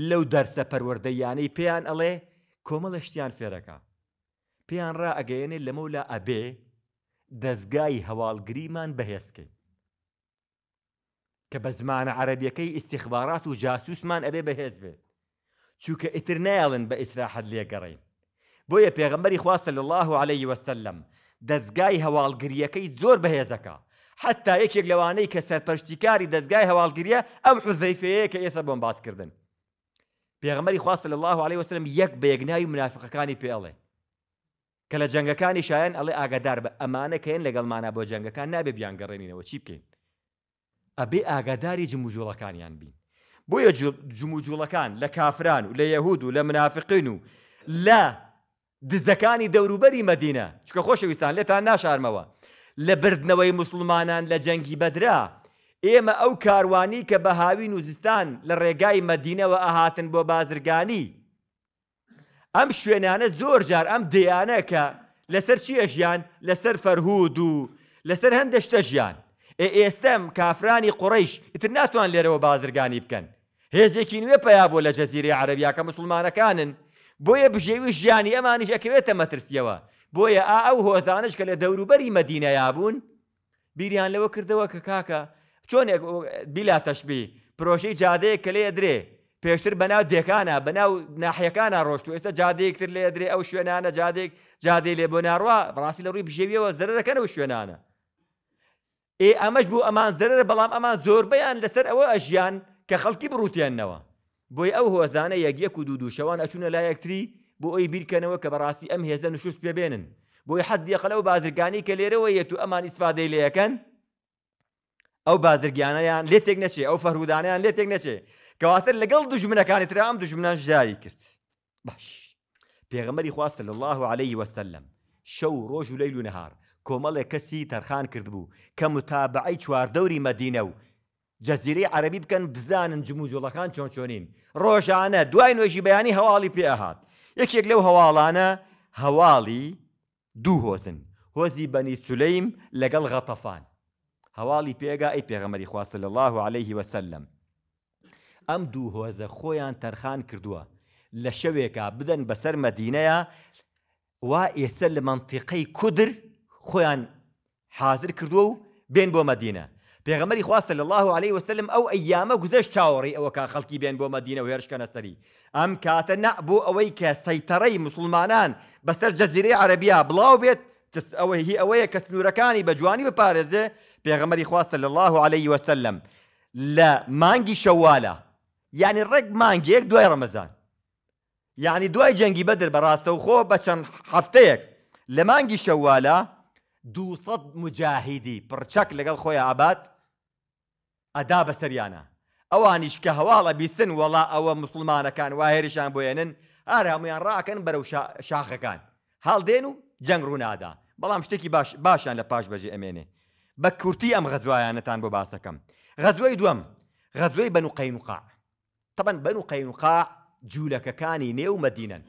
لەو دەرسە پەروەردەیانەی پێیان ئەڵێ کۆمەڵە شتیان فێرەکە پێیان ڕ ئەگەیەنێ لەمەولا ئەبێ دەستگای هەواڵگریمان بەهێزکەین کە بە زمانە عەربیەکەی ئیسیخبارات و جاسووسمان ئەبێ بەهێز بێت چووکە ئیتر نایڵن بە ئیسراحەت لێگەڕین بۆیە پێغمبەری خواستە لە الله عليه وسلم دەستگای هەواڵگریەکەی زۆر بەهێزەکە حتا یەکێک لەوانەی کە سەرپەشتیکاری دەستگای هەواڵگریە ئەم حوزەیفەیە کە ئێستا بۆم باسکردن پێغمەری خواستە لە الله عليه وسلم یەک بەیەکناوی منافقەکانی پێڵێ کە لە جەنگەکانی شایەن ئەڵێ ئاگادار بە ئەمانە کەێن لەگەڵمانە بۆ جەنگەکان نابێ بیانگەڕێنینەوە چی بکەین ئەبێ ئاگاداری جموژوڵەکانیان بین بۆیە جموجوڵەکان لە کافران و لە یەهود و لە منافقین و لە دزەکانی دەوروبەری مەدینە چکە خۆشەویستان لێتان ناشارمەوە لە بردنەوەی مسلمانان لە جەنگی بەدرا ئێمە ئەو کاروانی کە بە هاوین و زستان لە ڕێگای مەدینەوە ئەهاتن بۆ بازرگانی ئەم شوێنانە زۆر جار ئەم دەیانە کە لەسەر چی ئەژیان لەسەر فەرهود و لەسەر هەندە شتە ژیان ئێستەم کافرانی قوڕیش ئیتر ناتوان لێرەوە بازرگانی بکەن هێزێکی نوێ پیا بۆ لە جەزیری عربیا کە مسلمانەکانن بۆیە بژێوی ژیانی ئەمانیش ئەکەوێتە مەترسیەوە بۆیە ئا ئەو هۆزانش کە لە دەوروبەری مەدینەیا بوون بیریان لەوە کردەوە کە کاکە چۆنێک بیلا تەشببی پرۆشەی جادەیە کە لێ درێ پێشتر بەناو دێکانە بەناو ناحیەکانە ڕۆشت و ئێستا جادەیەکتر لێ درێ ئەو شوێنانە جادێک جادەی لێ بۆ ناڕوا ڕاستی لە ڕووی بژێویەوە زەرەکەن و شوێنانە. ئێ ئەمەش بوو ئەمان زەرەر بەڵام ئەمان زۆربیان لەسەر ئەوە ئەژیان کە خەڵکی بڕوتیانەوە بۆی ئەو هۆزانە یەکیەک و دوو دووشەوان ئەچونە لا یەکتری بۆ ئەوی بیرکەنەوە کە بەڕاستی ئەم هێزە نوشوست پێبێنن بۆی حەدیە خەلەو بازرگانی کە لێرەوە یەت و ئەمان ئیسفادەی لەکەن ئەو بازرگانیان لێ تێک نەچێ ئەو فەرودانیان لێ تێک نەچێ کەواتر لەگەڵ دژمنەکانی ترام دژمنان ژداری کرد باش پێغەمەری خواستە لە الله عليه وسلم شەو ڕۆژ و لەیل و نەهار کۆمەڵێک کەسی تەرخان کردبوو کە متابعی چواردەوری مەدینە و جەزیری عەربی بکەن بزانن جموجوڵەکان چۆن چۆنین ڕۆژانە دوای نوێژی بەیانی هەواڵی پێهات یەکێک لەو هەواڵانە هەواڵی دوو هۆزن هۆزی بەنی سولەیم لەگەڵ غەتەفان هەواڵی پێگا ئەی پێغەمەری خواستە لە الله عليه وسلم ئەم دوو هۆزە خۆیان تەرخان کردووە لە شەوێکە بدەن بەسەر مەدینەیە وا ئێستا لە منتیقەی کودر خۆیان حاضر کردووە و بێن بۆ مەدینە پێغەمەری خواستە لە الله عليه وسلم ئەو ئەیامە گوزەشت چاوەڕی ئەوە کا خەڵکی بێن بۆ مەدینە و هێرشکە نەسەری ئەم کاتە نە بۆ ئەوەی کە سەیتەڕەی مسلمانان بەسەر جەزیرەی عربیا بڵاو بێت ئەوە هی ئەوەیە کە سنوورەکانی بە جوانی بپارێزێ پێغەمەری خواستە لە الله عليه وسلم لە مانگی شەوالە یعنی ڕێک مانگیەک دوای ڕەمەزان یعنی دوای جەنگی بەدر بەڕاستە و خۆ بە چەند هەفتەیەک لە مانگی شەوالە 200 مجاهیدی پرچەک لەگەڵ خۆی ئابات ئەدا بەسەریانە ئەوانیش کە هەواڵە بیستن وەڵا ئەوە مسلمانەکان واهێریشان بۆێنن ئارامیان ڕاکەن بەرەو شاخەکان هەڵدێن و جەنگ ڕوونادا بەڵام شتێکی باشیان لە پاش بەجێ ئەمێنێ بە کورتی ئەم غەزوایانەتان بۆ باسەکەم غەزوەی دووەم غەزوەی بەن و قەینقا تەبەن بەن و قەینقا جوولەکەکانی نێو مەدینەن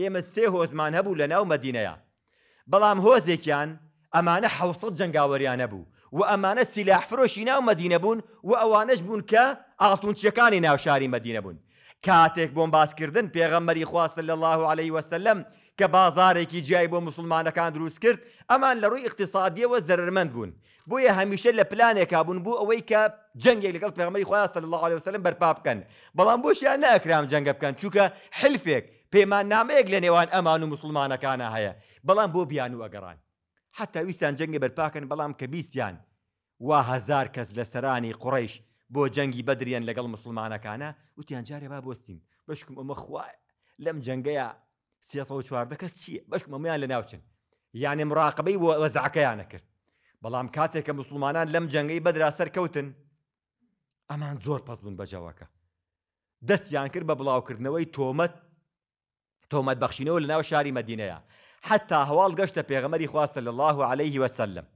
ئێمە سێ هۆزمان هەبوو لە ناو مەدینەیە بەڵام هۆزێکیان ئەمانە حوسڵ جنگاوەریانە بوو و ئەمانە سیلاحفرۆشی ناو مەدینە بوون و ئەوانش بوون کە ئاڵتونچیەکانی ناوشاری مەدینە بوون کاتێک بۆم باسکردن پێغەمەری خواستە لە الله عليه وسلم کە بازارێکی جیای بۆ مسلمانەکان دروست کرد ئەمان لە ڕووی اقتصادیەوە زەرمەند بوون بۆیە هەمیشە لە پلانێکا بوون بوو ئەوەی کە جەنگێک لەگەڵ پێغمەری خواستە لە الله عليه وسلم بەرپا بکەن بەڵام بۆشیان ناکرام جەنگە بکەن چووکە حلفێک پەیمان نامەیەک لە نێوان ئەمان و مسلمانەکانە هەیە بەڵام بۆ بیان و ئەگەڕان حتا ویستان جەنگە بەرپاکەن بەڵام کە بیستیان وا هزار کەس لە سەرانی قڕیش بۆ جەنگی بەدرێن لەگەڵ مسلمانەکانە وتیان جارێ با بستین بەشکم ئەمە خوای لەم جەنگەیە سیسە چواردە کەس چییە بەشکم ئەمەیان لە ناوچن یانێ مراقبەی بۆ وەزعەکەیان نەکرد بەڵام کاتێک کە مسلمانان لەم جەنگەی بەدرا سەرکەوتن ئەمان زۆر پەس بوون بەجەوەکە دەستیان کرد بە بڵاوکردنەوەی تۆمەت تۆمەت بەخشینەوە لە ناو شاری مەدینەیە حتا هەواڵ گەشتە پێغەمەری خواستە لە الله عليه وسلم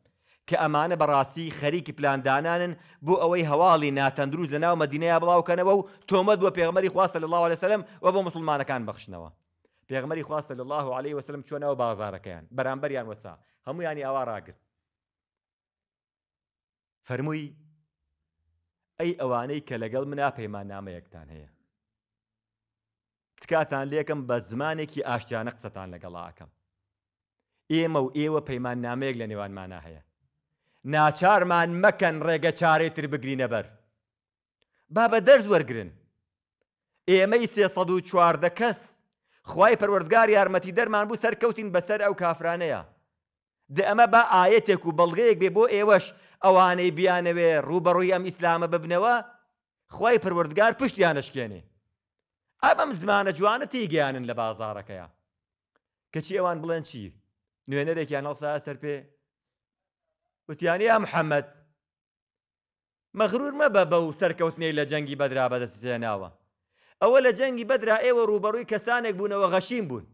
کە ئەمانە بەڕاستی خەریکی پلاندانانن بۆ ئەوەی هەواڵی ناتەندروست لە ناو مەدینەیە بڵاوکەنەوە و تۆمەد بۆ پێغمەری خواستە لە الله عليه و بۆ مسلمانەکان بەخشنەوە پێغمەری خواستە لە الله عليه وسلم چۆنەوە بازارەکەیان بەرامبەریان وەسا هەمویانی ئاوا ڕاگرت فەرمووی ئەی ئەوانەی کە لەگەڵ منا پەیمان نامەیەکتان هەیە تکاتان لێکم بە زمانێکی ئاشتیانە قسەتان لەگەڵاکەم ئێمە و ئێوە پەیمان نامەیەک لە نێوانمانە هەیە ناچارمان مەکەن ڕێگە چارێتر بگرینە بەر با بە دەرز وەرگن ئێمەی سێسەد و چواردە کەس خی پەروەردگار یارمەتی دەرمان بوو سەرکەوتین بەسەر ئەو کافرانەیە دە ئەمە بە ئاەتێک و بەڵگەیەک بێ بۆ ئێوەش ئەوانەی بیانەوێ ڕوبەڕووی ئەم ئیسلامە ببنەوە خی پەروەردگار پشتیانشکێنێ ئەمەم زمانە جوانە تێگەیانن لە بازارەکەیە کەچی ئەوان بڵێن چی نوێنەرێکیان هەڵسا سەر پێ وتیانی ئە محەممەد مەغرور مەبە بە و سەرکەوتنەی لە جەنگی بەدرا بەدەستێناوە ئەوە لە جەنگی بەدرا ئێوە ڕوبەڕووی کەسانێک بوونەوە غەشیم بوون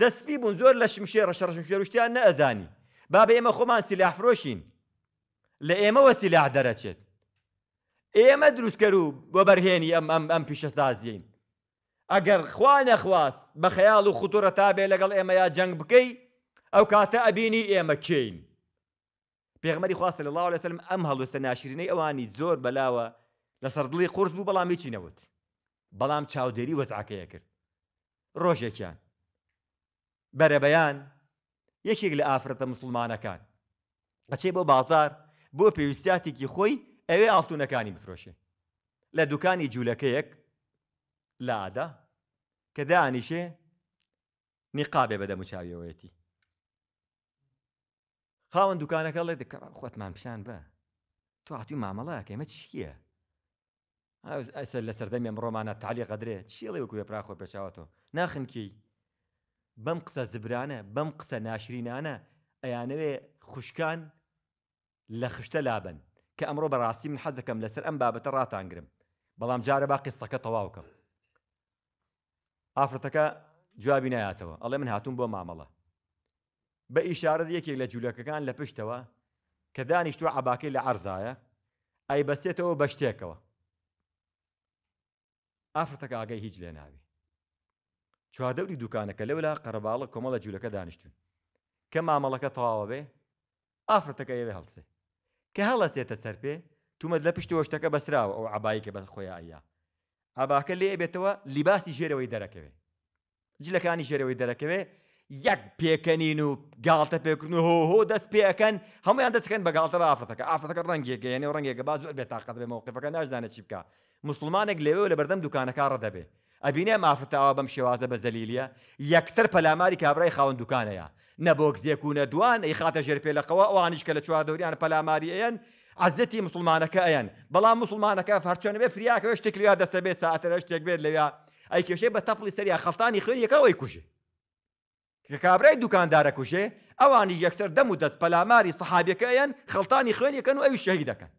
دەستپی بوون زۆر لە شمشێرە شەڕشمشێر شتیان نەئەزانی با بە ئێمە خۆمان سیلاحفرۆشین لە ئێمەوە وسلاح دەرەچێت ئێمە دروستکە و بە أم أم أم ام پیشەسازیین ئەگەر خوا نەخواست بە خەیاڵ و خوتورە تا بێ لەگەڵ ئێمە یا جەنگ بکەی ئەو کاتە ئەبینی ئێمە کین پێغمەری خواستە لە لاوە لەسلم ئەم هەڵوستە ناشرینەی ئەوانی زۆر بەلاوە لەسەر دڵی قرس بوو بەڵامی چی نەوت بەڵام چاودێری وەزعکەیە کرد ڕۆژێکیان بەرەبەیان یەکێک لە ئافرەتە مسلمانەکان ئەچێ بۆ بازار بۆ پێویستاتێکی خۆی ئەوێ ئاڵتونەکانی بفرۆشێ لە دوکانی جوولەکەیەک لادا کە دانیشێ نیقابێ بەدە موچاویەوەیەتی خاوەند دوکانەکە لێ خۆتمان پیشان بە تو هاتووی مامەڵەیە ئێمە چییە؟ ئەسەر لە سەردەمی ڕۆمانە تعلی قەدرێ چیڵێ وکوێ پراخۆ پێچاوەتەوە ناخنکەی بەم قسە زبرانە بەم قسە ناشرینانە ئەیانەوێ خوشکان لە خشتە لابن کە ئەمڕۆ بەڕاستی من حەزەکەم لەسەر ئەم بابەتە ڕاتانگرم بەڵام جارە با قستەکە تەواوکەم ئافرەتەکە جوابی نایاتەوە ئەڵێ من هاتوون بۆ مامەڵە بە ئیشارەت یەکێک لە جوولەکەکان لە پشتەوە کە دانیشتوە عباکەی لە عرزایە ئەی بەستێتەوە بە شتێکەوە ئافرەتەکە ئاگەی هیچ لێ ناوی چوادەوری دوکانەکە لەولا قەرەباڵە کۆمەڵە جوولەکە دانیشتون کە مامەڵەکە تەواوە بێ ئافرەتەکە ئێوێ هەڵسێ کە هەڵەسێتە سەر پێ تومەت لە پشتی وەشتەکە بەسراوە ئەو عبایی کە بە خۆی ئایا هەباکە لێ بێتەوە لیباسی ژێرەوەی دەرەکەوێ جلەکانی ژێرەوەی دەرەکەوێ یەک پێکەنین و گاڵتە پێکردن و هۆهۆ دەست پێەکەن هەمویان دەستکەن بە گاڵتە ئافەتەکە ئافەکە ڕنگێکە یەنێ ڕنگێکە باز بێت تااقەت بێ موقفەکە نازانە چی بکە مسلمانێک لەوێ لە بەردەم دوکانەکە ڕدەبێ ئەبینێ مافرتاوە بەم شێوازە بە زەلیلیە یەکسەر پەلاماری کابرای خاون دوکانەیە نەبۆکزیێکونە دوان ئەی خاتە ژێر پێلەقەوە ئەوانیش کە لە چوار دەوریان پەلاماری ئەیەن عزەتی مسلمانەکە ئەیەن بەڵام مسلمانەکە فەرچۆنە بێ فریاکەوە شتێکیا دەستە بێت ساعتەرە شتێک بێت لەویا ئەی کێشەی بە تەپڵی سەریا خەڵتانی خێریەکەەوەی کوژێ کە کابرای دوکاندارە کوژێ ئەوانی یەکسەر دەم و دەست پەلاماری سەحابەکەیان خەڵتانی خوێنیەکەن و ئەوی شەهی دەکەن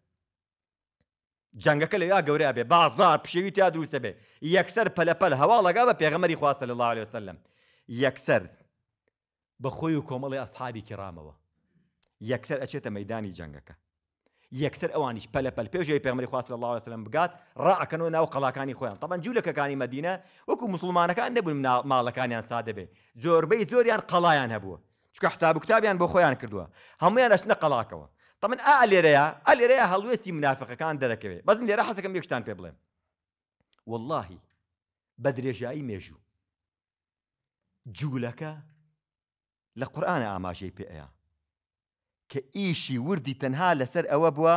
جنگەکە لەویا گەورە بێ بازار پشێوی تیا دروستە بێ یەکسەر پەلەپەل هەوا لەگا بە پێغەمەری خواستە لە الله لەسلم یەکسەر بە خۆی و کۆمەڵی ئەسحابی کرامەوە یەکسەر ئەچێتە مەدانی جنگەکە یەکسەر ئەوانیش پەلەپەل پێشەوەی پێمەری خواست الله وسلم بگات ڕاکەنەوە ناو قەڵاکانی خۆیان تەبەن جوولەکەەکانی مەدینە وەکو مسلمانەکان نەبوون ماڵەکانیان سادەبێ زۆربەی زۆریان قەڵایان هەبووە چکە حساب کتابیان بۆ خۆیان کردووە هەمویان ئەشنە قەڵاکەوە تەمن ئا لێرەیە ئە لێرەیە هەڵوێستی منافقەکان دەرەکەوێت بەس لێرە حەسەکەم یەکشتان پێ بڵێم واللهی بە درێژایی مێژوو جوولەکە لە قورآانە ئاماژەی پێەیە کە ئیشی وردی تەنها لەسەر ئەوە بووە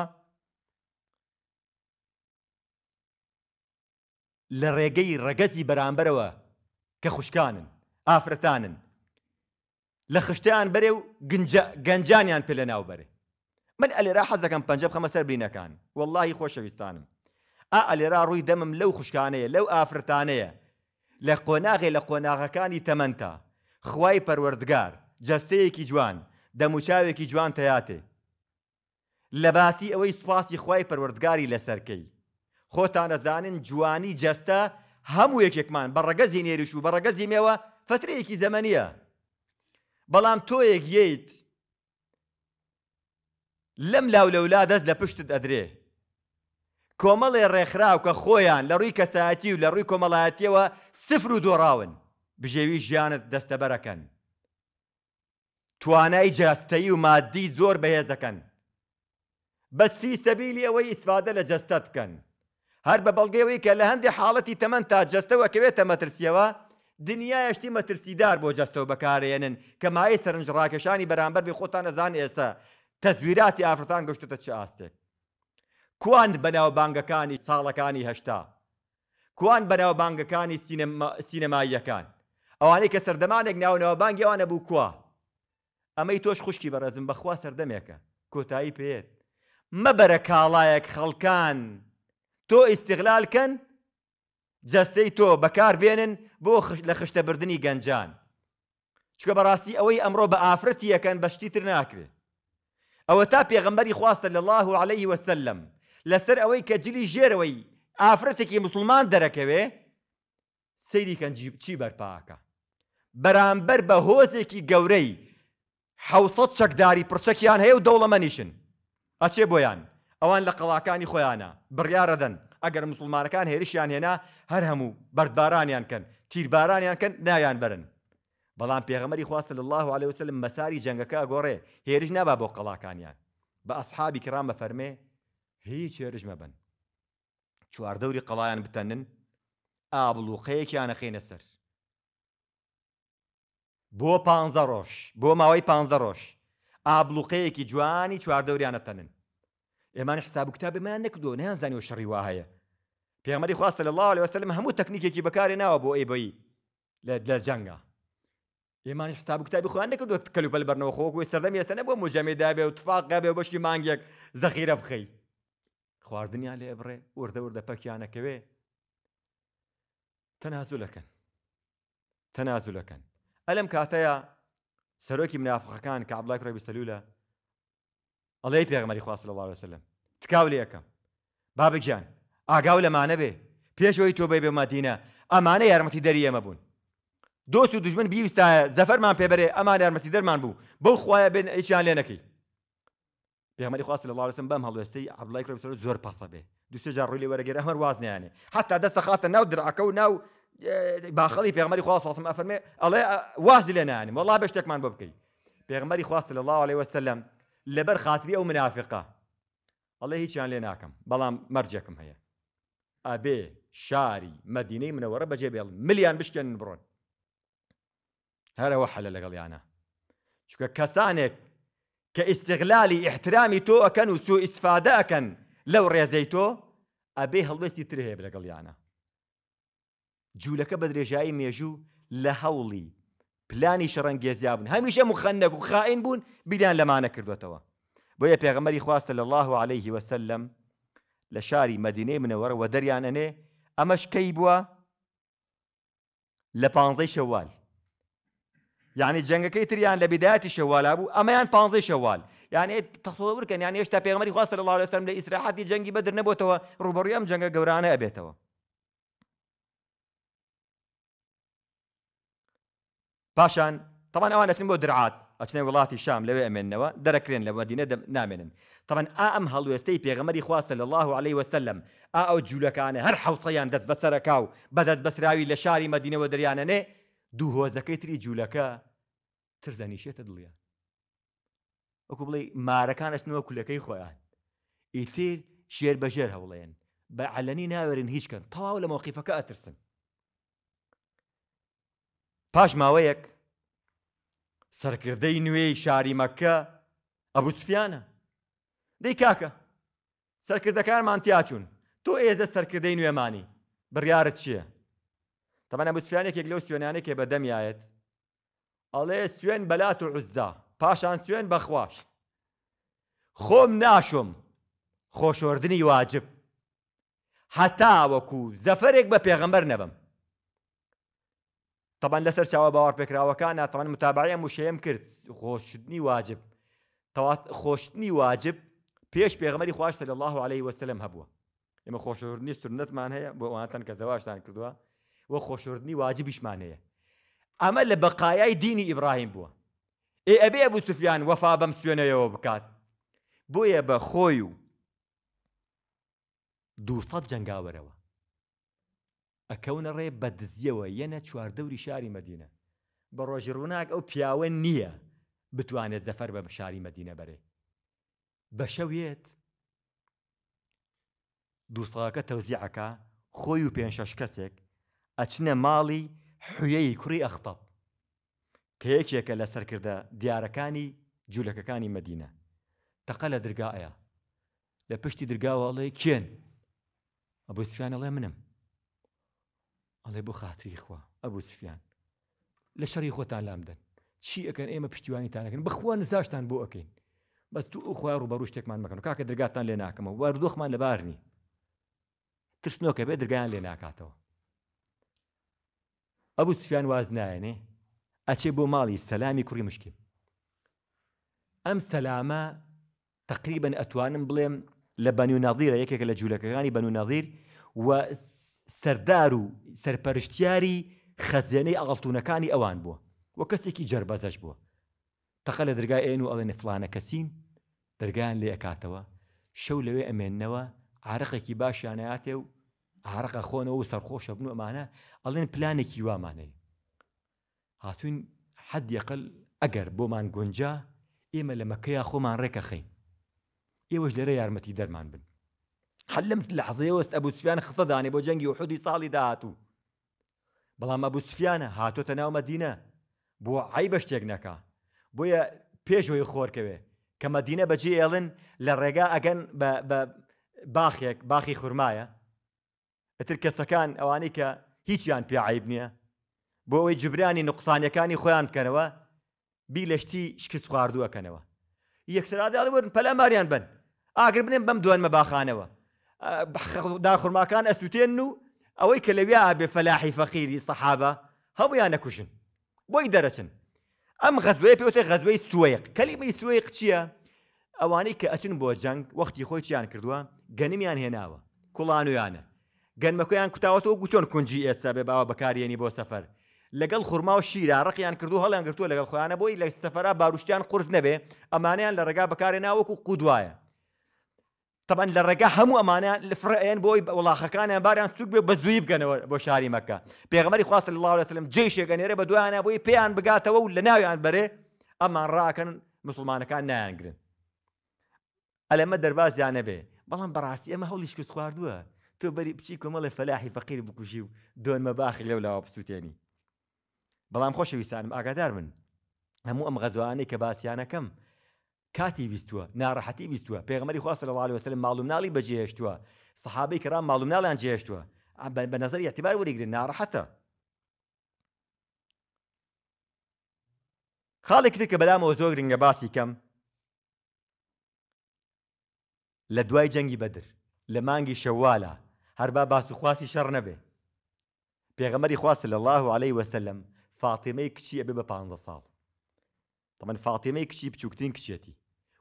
لە ڕێگەی ڕەگەزی بەرامبەرەوە کە خوشکانن ئافرەتانن لە خشتیان بەرێ و گەنجانیان پێ لە ناوبەرێ من ئەلێرا حەزەکەم پەنج بخەمە سەر بینەکان واللهی خۆشەویستانم ئا ئەلێرا ڕووی دەمم لەو خوشکانەیە لەو ئافرەتانەیە لە قۆناغێ لە قۆناغەکانی تەمەنتا خوای پەروەردگار جەستەیەکی جوان دەموچاوێکی جوان تەیاتێ لە باتی ئەوەی سوپاسی خی پەروەردگاری لەسەرکەی خۆتان ئەزانن جوانی جەستە هەموو یەکێکمان بە ڕەگەزی نێریش و بە ڕەگەزی مێوە فترەیەکی زەمەنیە بەڵام تۆیەک ییت لەم لاو لەولا دەست لە پشتت ئەدرێ کۆمەڵێ ڕێکخراو کە خۆیان لە ڕووی کەساەتی و لە ڕووی کۆمەڵایەتیەوە سفر و دۆڕاون بژێوی ژیانت دەستەبەرەکەن توانای جەستایی و مادی زۆر بەهێزەکەن بەسفی سەبیلی ئەوەی ئیسفادە لە جەستە بکەن هەر بە بەڵگەوەی کە لە هەندێک حاڵەتی تەمەەن تا جەستەوەکەوێتە مەترسیەوە دنیایشتی مەترسیدار بۆ جەستەوە بەکارێنن کە مای سەرنجڕاکەشانی بەرامبەر بێ خۆتان نەزان ئێستا تەزویراتی ئافرەتان گەشتتە چ ئاستێک کوان بەناوبانگەکانی ساڵەکانی هەشتا کوان بەناوبانگەکانی سینەماییەکان ئەوانەی کە سەردەمانێک ناونەوەبانگیەوانە بوو کووە ئەمەی تۆش خوشکی بەڕێزم بەخوا سەردەمێکە کۆتایی پێێت مەبەرە کاڵایەک خەڵکان تۆ ئیسیغلالکەن جەستەی تۆ بەکار بێنن بۆ لە خشتە بردننی گەنجان چکە بەڕاستی ئەوەی ئەمڕۆ بە ئافرەتی یەکەن بەشتی تر ناکرێت ئەوە تا پێغمبەری خواستە لە الله و عليه وسلم لەسەر ئەوەی کە جلی ژێرەوەی ئافرەتێکی مسلمان دەرەکەوێ سەیری کەنجی چی بەرپاکە بەرامبەر بە هۆزێکی گەورەی حوسەت چەکداری پرچەکیان هەیە و دەوڵەمەنیشن ئەچێ بۆیان ئەوان لە قەڵاکانی خۆیانە بڕیاەدەن ئەگەر مسلمانەکان هێرشیان هێنا هەر هەموو بەردبارانیان کەن تیربارانیان کەن نایان برن بەڵام پێغەمەری خواستە الله عليه وسلم مەساری جەنگەکە گۆڕێ هێرش نابا بۆ قەڵاکانیان بە ئەسحابی کرام بە فەرمێ هیچ هێرش مەبن چواردەوری قەڵایان بتەنن ئابلوخەیەکیانە خێنە سەر بۆ پ ڕۆژ بۆ ماوەی پ ڕۆژ ئابلوقەیەکی جوانی چواردەوریانەتەنن ئێمان حساب کتابمان نەکردو نەیان زانانی و شەڕیوا هەیە پێمەری خواستە لە الله لەوەسلم هەموو تەکنیکێکی بەکارێ ناوە بۆ ئەیبی لە جەنگا ئێمان حساب کتابی خوان نەکردو کەلوپەل بەرنەوەخۆک سەدەم ێستەنە بۆ مجەمێدابێ و تفاقا بێ بەشکی مانگێک زەخیرە بخەی خواردنیان لێ ئەبڕێ وردە وردە پەکیانەکەوێ تەنازولەکەن تەنازولەکەن ئەلم کاتەیە سەرۆکی منافقەکان کە عبلای کوڕی بستەلوولە ئەڵەی پێغمەری خواست لە وسلم تکاو لە یەکەم بابگیان ئاگاو لەمانە بێ پێشەوەی تۆ بێ بێ مادینە ئەمانە یارمەتی دەری ئەمە بوون دۆست و دژمن بیویستایە زەفەرمان پێبەرێ ئەمان یارمەتی دەرمان بوو بەو خخوایە بێن ئیشیان لێ نەکەی پێغمەری خواست لە لاڵسم بەم هەڵوێستی عبلای کوڕی زۆر پاسە بێ دوسێ جار ڕووی وەرەگەر هەر وازنیانێ حتا دەسەخاتە ناو درعەکە و ناو باخەڵی پێغمەری خواستڵم ئەفەرمێ ئەڵێ وازی لە نانیم وڵا بە شتێکمان بۆ بکەیت پێغمەری خواست لە الله عليه وسلم لەبەر خاتری ئەو منافقا ئەڵێ هیچیان لێ ناکەم بەڵام مەرجێکم هەیە ئەبێ شاری مەدینەی منەوەرە بەجێ بێڵ ملیان بشکێن بڕۆن هەرەوە حەلە لەگەڵیانە چکە کەسانێک کە ئیسیغلالی احترامی تۆ ئەەکەن و سو ئیسفادە ئەەکەن لەو ڕێزەی تۆ ئەبێ هەڵوێستی تر هەیە لەگەڵیانە جوولەکە بە درێژایی مێژوو لە هەوڵی پلانی شەڕەنگێزیا بوون هەمیشە مخەنەک و خائین بوون بیان لەمانە کردوێتەوە بۆیە پێغەمەری خواستە لە الله عليه وسلم لە شاری مدینەی منەوەرەوە دەریانەنێ ئەمەشکەی بووە لە پانزەی شەوال یعنی جەنگەکەی تریان لە بداەتی شەوالا بوو ئەمەیان پانزەی شەوال یعنی تەخۆورکەن یان هێشتا پێغمەری خواستە لە الله لەسەرم لە ئیسراحاتی جەنگی بەدر نەبووتەوە ڕوبڕی ئەم جەنگە گەورانە ئەبێتەوە پاشان تەوان ئەوان ئەچن بۆ درعات ئەچنە وڵاتی شام لەوێ ئەمێنەوە دەرەکرێن لە مدینە نامێنن تەوان ئا ئەم هەڵوێستەی پێغەمەری خواستە لە الله عليه وسلم ئا ئەو جوولەکانە هەر حوسەیان دەست بەسەرکاو بەدەست بەسراوی لە شاری مدینەوە دەریانەنێ دوو هۆزەکەی تری جوولەکە ترزەنیشێتە دڵیان وەکو بڵێ مارەکان ئەستنەوە کولەکەی خۆیان ئیتر شێر بەژێر هەوڵێن بە علەنی ناوێرن هیچکەن تەواو لە مۆقیفەکە ئەترسن پاش ماوەیەک سەرکردەی نوێی شاری مەکە ئەبوسفیانە دەی کاکە سەرکردەکانمان تیاچوون تۆ ئێزە سەرکردەی نوێمانی بڕیارت چییە؟ تەمەە بوسفیانێکێک لەو سوێنانێکێ بەدەمیایەت ئەڵێ سوێن بەلات و عزدا پاشان سوێن بەخواش خۆم ناشم خۆشۆردنی واجب هەتا وەکو زەفەرێک بە پێغەمبەر نەبم تەبان لەسەر چاوە باوەڕ پێکراوەکان ناتوان متابعە موشەیەم کرد خۆشتنی واجب خۆشتنی واجب پێش پێغمەری خواشتە لە الله عليه وسلم هەبووە ئمە خۆشوردنی سنتمان هەیە بۆ ئەوانتەن کە زەواشتان کردووە وە خۆشوردنی واجبیشمان هەیە ئەمە لە بەقایای دینی ئیبراهیم بووە ئێ ئەبێ بوو سوفیان وەفا بەم سوێنەوە بکات بۆیە بە خۆی و دوسەد جنگاوەرەوە ئەکەونە ڕێ بە دزیەوە یەنە چواردەوری شاری مدینە بە ڕۆژڕووناک ئەو پیاوە نییە بتوانێت زەفەر بە شاری مدینە بەرێ بە شەوێت دووسڵاکە تەوزیعەکە خۆی و پێنجشەش کەسێک ئەچنە ماڵی حویەی کوڕی ئەختەب کە یەکێکە لە سەرکردە دیارەکانی جوولەکەەکانی مدینە تەقە لە درگایە لە پشتی درگاوەڵێ کێن ئەبوو سویانەڵێ منم ئەڵێ بۆ خاتری خوا ئەبوو سفیان لە شەڕی خۆتان لامدەن چی ئەەکەن ئێمە پشتیوانیتانەکەن بخوا نزاشتان بۆ ئەەکەین بەس تو خخوای ڕوبەر شتێکمان مەکەن و کاکە درگاتان لێ ناکەمە وەردۆخمان لەبارنی ترسنۆکە بێ درگیان لێ ناکاتەوە ئەبوو سفیان واز نایەنێ ئەچێ بۆ ماڵی سەلامی کوڕی مشکیم ئەم سەلامە تقریبن ئەتوانم بڵێم لە بەنی و ناظیرە یەکێکە لە جوولەکەەکانی بەن و ناظیر و سەردار و سەرپەرشتیاری خەزیێنەی ئاڵتونەکانی ئەوان بووە وە کەسێکی جربەزەش بووە تەقە لە دەرگای ئێن و ئەڵێ نفلانە کەسین دەرگیان لێ ئەکاتەوە شەو لەوێ ئەمێننەوە عرقێکی باشیانەیاتێ و عرقە خۆنەوە و سەرخۆشە بن و ئەمانە ئەڵێن پلانێکی وامانەی هاتوین حد یەقل ئەگەر بۆمان گونج ئێمە لە مەکەیا خۆمان ڕێکەخەین ئێوەش لەرە یارمەتی دەرمان بن هەل لەم لە حەزەوەست ئەبوو سویان خستەدانی بۆ جەنگی و حودی ساڵی داهاتوو بەڵام ئەبوو سویانە هاتۆتە ناو مەدینە بۆ عی بە شتێک نەکە بۆیە پێشۆی خۆرکەوێ کە مەدینە بەجێ ئێڵن لە ڕێگا ئەگەن بە باخێک باخی خورمایە ئەتر کەسەکان ئەوانەی کە هیچیان پێ عیب نییە بۆ ئەوەی جبرانی نقصانەکانی خۆیان بکەنەوە بی لەشتی شکست خواردووەکەنەوە یەکسراداڵ ورن پەلا ماریان بن ئاگر بنێن بەم دوێن مەباخانەوە داخورماکان ئەسووتێن و ئەوەی کە لەویا بێ فەلاحی فەقیری سەحابە هەمویان نەکوژن بۆی دەرەچن ئەم غەزوەیە پێوتێ غەزوەی سوەیق کەلیمەی سوەیق چییە؟ ئەوانەی کە ئەچن بۆ جەنگ وەختی خۆی چیان کردووە گەنمیان هێناوە کوڵانویانە گەنمەکەیان کوتاوەەوە گوچۆن کونجی ئێستا بێ باوە بەکارێنی بۆ سەفەر لەگەڵ خورما و شیرا ڕقیان کردو هەڵیان گرتووە لەگەڵ خۆیانە بۆی لە سەفرا باروشتیان قرس نەبێ ئەمانیان لە ڕێگا بەکارێناوەکو قودوایە طبعا لە ڕێگە هەموو ئەمانە لەفرەن بۆی وڵاخەکانیان باریان سوک بێ بە زووی بگەنەوە بۆ شاری مەکە پێغمەری خواست الله لەسلم جێ شێگەنێرە بە دویانە بۆی پێیان بگاتەوە و لە ناویان بەرێ ئەمان ڕاکەن مسلمانەکان نایانگرن ئەلەمە دەربازیانە بێ بەڵام بەڕاستی ئەمە هەوڵیش کەس خواردووە تۆ بەری پچی کۆمەڵی فەلاحی فەقیر بکوژی و دۆنمە باخی لەو لاوە پسووتێنی بەڵام خۆشەویستانم ئاگادار من هەموو ئەم غەزوانەی کە باسییانەکەم کاتی بیستوە ناڕەحەتی بیستوە پێغمەری خواست لە لاڵی وسلم ماڵوم ناڵی بەجێشتوە سەحابی کرام ماڵوم ناڵیان جێشتوە بە نظر یاحتیبای وەریگرن ناڕەحەتە خاڵێک تر کە بەلامەوە زۆر گرنگە باسی کەم لە دوای جەنگی بەدر لە مانگی شەوالە هەربا باس و خواسی شەڕ نەبێ پێغەمەری خواست لە الله عليه وسلم فاتیمەی کچی ئەبێ بە 15 ساڵ تەمەەن فاتیمەی کچی بچووکترین کچێتی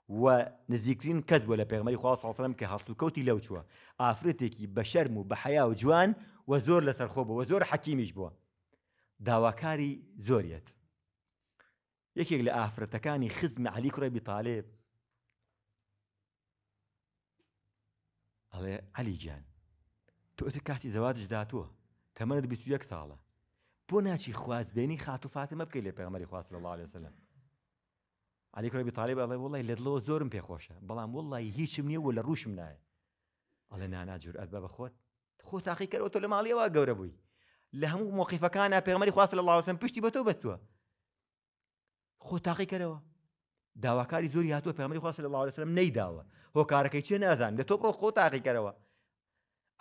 و نزیکترین کەس بووە لە پێغمەری خوا ساڵسەلم کە هەڵسوکەوتی لەو چووە ئافرەتێکی بە شەرم و بە حیا و جوان و زۆر لەسەرخۆ بووە زۆر حەکیمیش بووە داواکاری زۆریەت یەکێک لە ئافرەتەکانی خزم علی کوڕی بیتاالێ ئەڵێ علی گیان تۆتە کاتی زەواتش داتووە تەمەنت 21 ساڵە بۆ ناچی خوازبێنی خاتوفاتمە بکەی لێ پێغمەری خواست لە الله لەسەلم علیکڕبی تاالب ئەڵێ وڵی لەدلەوە زۆرم پێخۆشە بەڵام وڵی هیچم نییە و لە ڕوشم نایە ئەڵێ ناناجور ئەت بە بەخۆت خۆ تاقی کەەوە تۆ لە ماڵیەوە گەورە بووی لە هەموو مۆقیفەکانە پێغمەری خواست لە لاوەسم پشتی بە تۆ بەستووە خۆ تاقی کەرەوە داواکاری زۆری هاتووە پێمەری خواست لە لاوەسلم نەیداوە هۆکارەکەی چێ نازان لە تۆ بڕۆ خۆ تاقی کەرەوە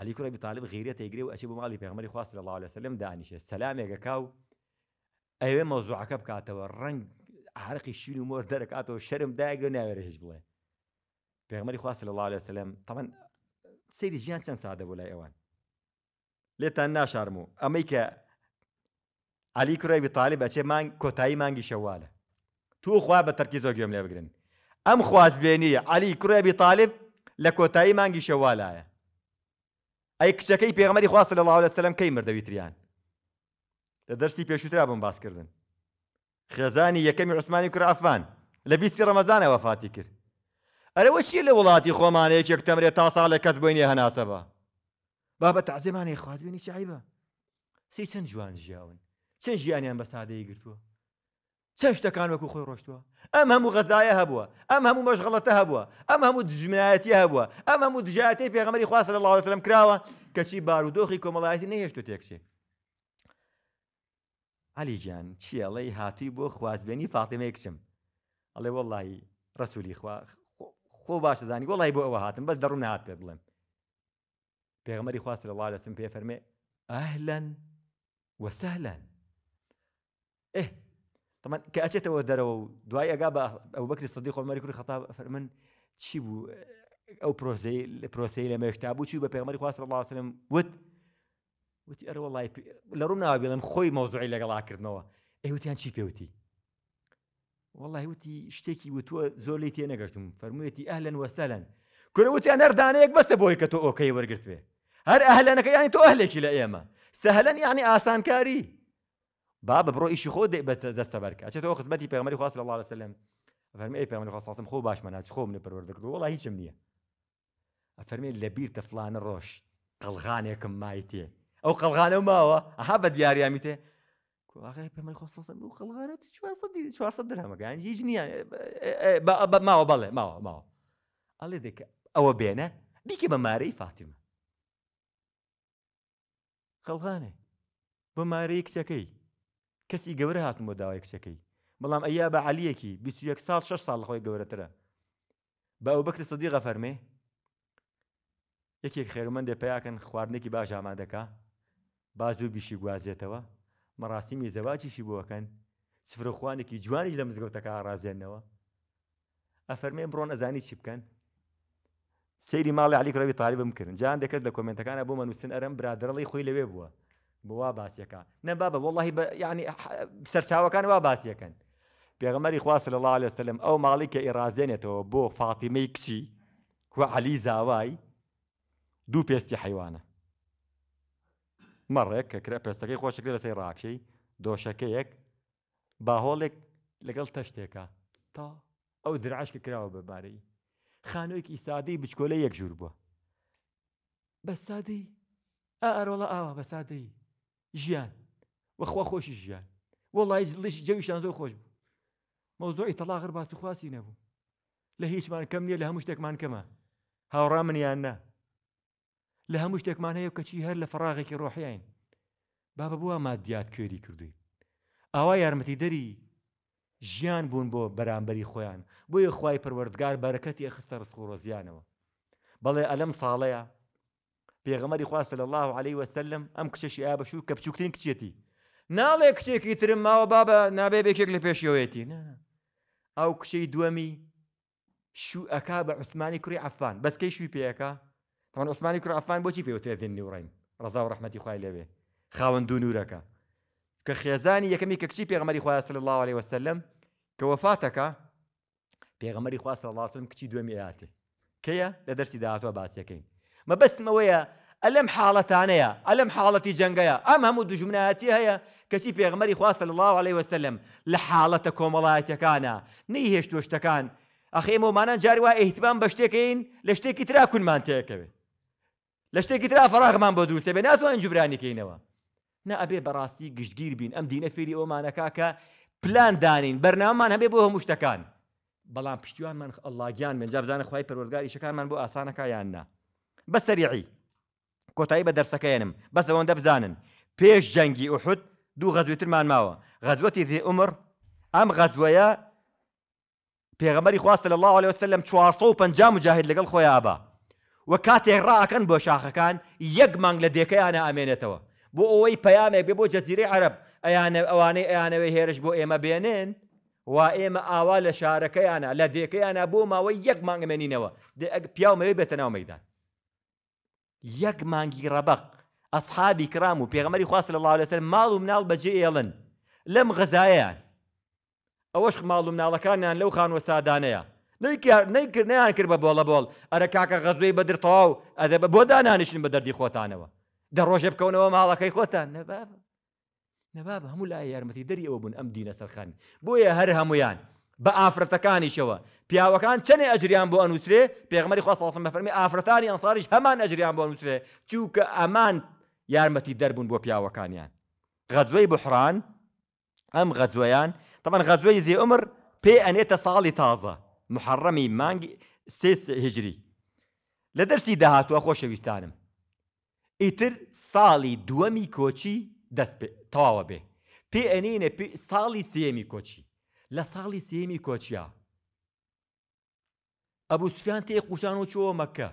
علیکڕی بتالب غیرێت تێگرێ و ئەچ بۆ ماڵی پێغمەری خواست لە لاوەسلم دانیشە سەلامێکە کاو ئەوێ مەوزوعەکە بکاتەوە ڕنگ عرقی شین و مۆر دەرەکاتەوە شەرم داگە ناوێرە هیچ بڵێ پێغمەری خواست لە الله لەسلم تەمەەن سەیری ژیان چەند سادە بۆ لای ئەوان لێتان ناشارم و ئەمەی کە علی کوڕی بتاالی بەچێ مانگ کۆتایی مانگی شەوالە تو خوا بە تەرکی زۆ گوێم لێ بگرن ئەم خواست بێنیە علی کوڕێبی تاالب لە کۆتایی مانگی شەوالایە ئەی کچەکەی پێغمەری خواست لە الله لەسلم کەی مردەویتریان لە دەستی پێشوترا بم باسکردن خێزانی یەکەمی عوسمانی کوافان لە بیستی ڕەمەزانە وەفاتی کرد ئەرەوە چی لە وڵاتی خۆمانەیەکێک تەمرێت تا ساڵێک کەس بۆینێ هەناسەبە با بە تازێمانی خواردوێنی چایبە سی چەند جوان ژیاون چەند ژیانیان بە سادەی گرتووە چەند شتەکان وەکو خۆی ڕۆشتووە ئەم هەموو غەزایە هەبووە ئەم هەموو مەشغڵەتە هەبووە ئەم هەموو دژمنایەتی هەبووە ئەم هەموو دژایەتی پێغەمەری خواست لە لاوەسلم کراوە کەچی بارودۆخی کۆمەڵایەتی نەهێشت و تێکسێ علي جان چیڵی الله بۆ بو خواز بني فاطمه يكسم الله والله رسولي خو خو باش هاتم والله بو نات بس درو نهات بلن لە لاەسم صلى الله عليه وسلم ئێ تەمان کە ئەچێتەوە دەرەوە و دوای ئەگا بە ئەو بکری سەدی خۆمەری کوری خەتا فەرمن چی بوو ئەو پرۆزەی لە پرۆسی لە مێشتا بوو چی بە پێغمەری خواست لە وتی ئەرە وڵی لە ڕوو ناوە بڵم خۆی مۆزوعی لەگەڵاکردنەوە ئەیوتیان چی پێوتی وڵی وتی شتێکی وتووە زۆر لی تێ نەگەشتم فەرموویەتی ئەلەن وەسەلەن کورەوتیان هەردانەیەک بەسە بۆی کە تۆ ئۆکەی وەرگرتوێ هەر ئەهلەنەکە یانی تۆ ئەهلێکی لە ئێمە سەهلەن یعنی ئاسانکاری با بڕۆ ئیشی خۆ دێ بە دەستە بەرکە ئەچێتەوە خزمەتی پێغمەری خواست لە الله سلم فەرمی پێمەری خواستم خۆ باش مەناسی خۆم لە پەروەردەکرد وڵی هیچم نییە ئەفەرمێت لە تەفلانە ڕۆژ قەڵغانێکم مایتێ ئەو قەلغانە و ماوە ئەها بە دیاریامیتێ کوواقی پێمە خۆسەسم و قەلغانە چوار درامەکان هیچ نییان ماوە بەڵێ ماوە ماوە ئەڵێ دێک ئەوە بێنە بیکە بە مارەی فاتیمە خەڵغانێ بە مارەی کچەکەی کەسی گەورە هاتم بۆ داوای کچەکەی بەڵام ايابا بە علیەکی يك سال 6 ساڵ خۆی گەورەترە بە ئەو بەکر سەدیغە فەرمێ یەکێک خێرمەندێ پیاکەن خواردنێکی باش ئامادەکە باز دوو بیشی گوازێتەوە مەڕاستیمی زەواچیشی بووەکەن سفرخواانێکی جوانیش لە مزگەوتەکە ئاڕازێنەوە ئەفەرمێ بڕۆن ئەزانی چی بکەن سەیری ماڵی علیک ڕەوی تاریبم کردن جان دەکرد لە کمنتەکانە بۆ منوسن ئەرم برادڕڵی خۆی لەوێ بووە بوا باسیەکە نەبا بە وڵی ینی سەرچاوەکان وا باسیەکەن پێغمەری خواست لە الله لەستلم ئەو ماڵی کە ئێرازێنێتەوە بۆ فاتیمەی کچی و علی زاوای دوو پێستی حیوانە مەڕێک کە کرا پێستەکەی خۆشەکە لە سەی ڕاکشەی دۆشەکەیەک باهۆڵێک لەگەڵ تەشتێکە تا ئەو درعشکە کراوە بەبارەی خانوویکی سادەی بچکۆلە یەک ژوور بووە بە سادەی ئەرۆڵە ئاوە بە سادەی ژیان وەخوا خۆشی ژیان وڵی لش جەویشان زۆر خۆش بوو مۆزۆی تەلاغر باسی خواسی نەبوو لە هیچمان کەم نیە لە هەموو شتێکمان کەمە هاوڕا منیان نە لە هەموو شتێکمان هەیە کەچی هەر لە فراغێکی ڕۆحیین بابە بووە مادیات کوێری کردووی ئاوا یارمەتی دەری ژیان بوون بۆ بەرامبەری خۆیان بۆ یە خی پروەردگار بەرەکەتی ئەخستە ڕسخ و ڕۆزیانەوە بەڵێ ئەلەم ساڵەیە پێغەمەری خواست لە الله عليه وسلم ئەم کچەشی ئابش و کە بچووکتین کچێتی ناڵێ کچێکی ترم ماوە بابە نابێ بێکێک لە پێشەوەیەتی ئەو کچەی دووەمی شو ئەکا بە عوسمانی کوڕی عفان بەسکەی شوی پێەکە تەوان عوسمانی کوڕافان بۆچی پێوتێ دێن نیوڕین ڕزا و ڕحمەتی خوای لەوێ خاوەن دوو نورەکە کە خێزانی یەکەمی کە کچی پێغمەری خوای سل الله عليه وسلم کە وفاتەکە پێغمەری خوا سڵ لاسم کچی دومی ئاتێ کەیە لە دەرسی داهاتوە باسیەکەین مە بەسمەوەیە ئەلم حاڵەتانەیە ئەلم حاڵەتی جەنگەیە ئەم هەموو دژمنایەتی هەیە کەچی پێغمەری خواستە لە الله عليه وسلم لە حاڵەتە کۆمەڵایەتەکانە نەی هێشتۆ شتەکان ئەخێمەمانان جاری وا ئەهیتمان بە شتێکین لە شتێکی تراکونمان تێەکەوێت لە شتێکی تررا فراغمان بۆ دروستێ بێ ناتوان جوبرانیکەینەوە نە ئەبێ بەڕاستی گشتگیر بین ئەم دینە فێری ئۆمانەکاکە پلان دانین بەرنامان هەبێ بۆ هەموو شتەکان بەڵام پشتیوانمان ئەللاگیان منجا بزانە خخوای پەرۆزگاری شەکانمان بۆ ئاسانەکەیاننا بە سەریعی کۆتایی بە دەرسەکەێنم بەس ئەوەندە بزانن پێش جەنگی ئوحود دوو غەزوترمان ماوە غەزوەتی دێ عمر ئەم غەزوەیە پێغەمەری خواستە لە الله عليه وسلم 450 مجاهد لەگەڵ خۆیابە و کاتێک ڕاکەن بۆ شاخەکان یەک مانگ لە دێکەیانە ئامێنێتەوە بۆ ئەوەی پەیامێک بێ بۆ جەزیری عرب ئەیانە ئەوانەی ئەیانەوەی هێرش بۆ ئێمە بێنێن و ئێمە ئاوا لە شارەکەیانە لە دێکەیانە بۆ ماوەی یەک مانگمێنینەوە پیاومەوەی بێتەناو مەدان یەک مانگی ڕەبق ئەسحابی کرام و پێغمەری خواست لە الله لەسەر ماڵ و مناڵ بەجێ ئێڵن لەم غەزایان ئەوەش ماڵ و مناڵەکانیان لەو خانوە سادانەیە نەیکردیان کرد بە بۆڵە بۆڵ ئەرە کاکە غەزوی بەدرتەواو ئەدە بۆ دانانیشن بە دەردی خۆتانەوە دە ڕۆژە بکەونەوە ماڵەکەی خۆتان نەباب نەباب هەموو لای یارمەتی دەریەوە بوون ئەم دینە سەرخەن بۆیە هەر هەمویان بە ئافرەتەکانیشەوە پیاوەکان چنێ ئەجریان بۆ ئەنووسرێ پێغمەری خواستڵسم بەفەرمی ئافرەتانی ئەنساریش هەمان ئەجریان بۆ ئەنووسرێ چووکە ئەمان یارمەتی دەربوون بۆ پیاوەکانیان غەزوەی بحران ئەم غەزوەیان تەمان غەزوەی زێ عمر پێ ئەنێتە ساڵی تازە محڕەمی مانگی سێ هجری لە دەرسی داهاتوە خۆشەویستانم ئیتر ساڵی دووەمی کۆچی دەست تەواوە بێ پێ ئەنینە ساڵی سێمی کۆچی لە ساڵی سێمی کۆچیا ئەبوو سوفیان تێ قوشان و چۆوە مەکە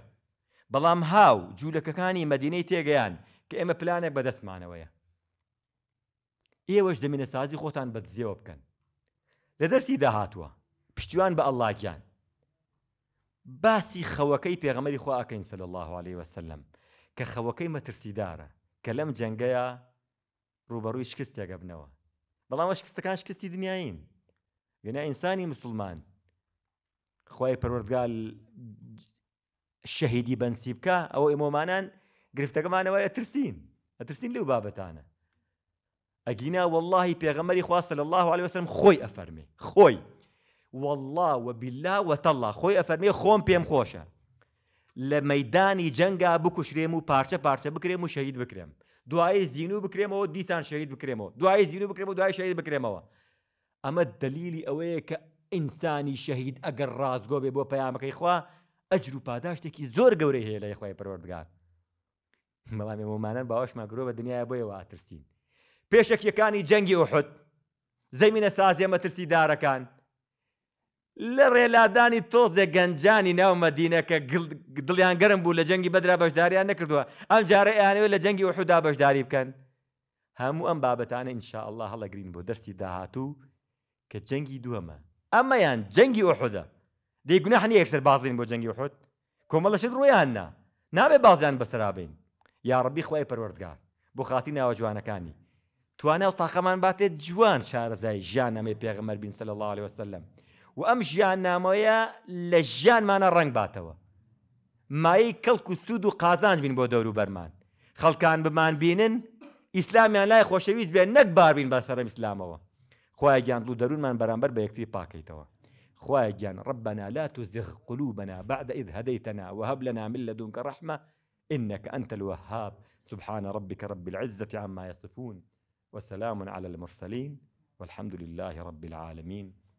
بەڵام هاو جوولەکەەکانی مەدینەی تێگەیان کە ئێمە پلانێک بەدەستمانەوەیە ئێوەش دەمینە سازی خۆتان بەدزیەوە بکەن لە دەرسی داهاتوە پشتیوان الله جان باسی خەوەکەی پێغەمەری خواکەین صلی الله عليه وسلم کە خەوەکەی مەترسیدارە کە کلم جنگیا ڕوبەڕووی شکست تێگە بنەوە بەڵام شکستەکان شکستی دنیاین ینا ئینسانی مسلمان خی پەروەردگال او بەنسی گرفته ئەوە ئێمۆمانان گرفتەکەمانەوە ئەترسین ئەترسین لەو بابەتانە ئەگینا والله پێغەمەری خواستە لە الله عليه وسلم خوي افرمي خوي والله وبلا وتله خۆی ئەفەرمێ خۆم پێم خۆشە لە مەدانی جەنگا بکوشرێم و پارچە پارچە بکرێم و شەید بکرێم دوایە زین و بکرێمەوە دیتان شەید بکرێمەوە دوای زیر و بکرێم و دوای شەید بکرێمەوە ئەمە دلیلی ئەوەیە کە ئینسانی شەهید ئەگەر ڕازگۆ بێ بۆ پەیامەکەی خوا ئەجر و پاداشتێکی زۆر گەورەی هەیە لای خۆی پەروەردگار بەڵام ممانەن باوەشمان گرۆ بە دنیای بۆیەوە ئاترسین پێشەکیەکانی جەنگی ئۆحد زەمینە سازیە مەترسی دارەکان لە ڕێلادانی تۆزێ گەنجانی ناو مەدینەکە دڵیان گەرم بوو لە جەنگی بەدرا بەشداریان نەکردووە ئەم جارە ئەیانەوە لە جەنگی وحدا بەشداری بکەن هەموو ئەم بابەتانە ئینشاء الله هەڵەگرین بۆ دەستی داهاتوو کە جەنگی دووەمە ئەمەیان جەنگی ئۆحدا دەیگونا هەنی یەکسەر بازین بۆ جەنگی حوت کۆمەڵەشت ڕۆیان نا نابێ بازیان بەسرابین یاڕبی خی پەروەردگار بۆ خاتی ناوە جوانەکانی توانە و تاقەمان باتێت جوان شارەزای ژیان ئەمێ پێغمەر بین سەل الله عليه وسلم و ئەم ژیاننامەیە لە ژیانمانە ڕنگ باتەوە مایی کەڵک و سوود و قازانج بین بۆ دەور و بەرمان خەڵکان بمان بینن ئیسلامیان لای خۆشەویست بێ نەک باربین بە سەرم ئسلامەوە خخوای گیان و دەرونمان بەرامبەر بە یەکتی پاکەیتەوە خخوای جان ربنا لا تزغ قلوبنا بعد إذ هديتنا وهب لنا من لدنك رحمة إنك أنت الوهاب سبحان ربك رب العزة عما يصفون وسلام على المرسلين والحمد لله رب العالمين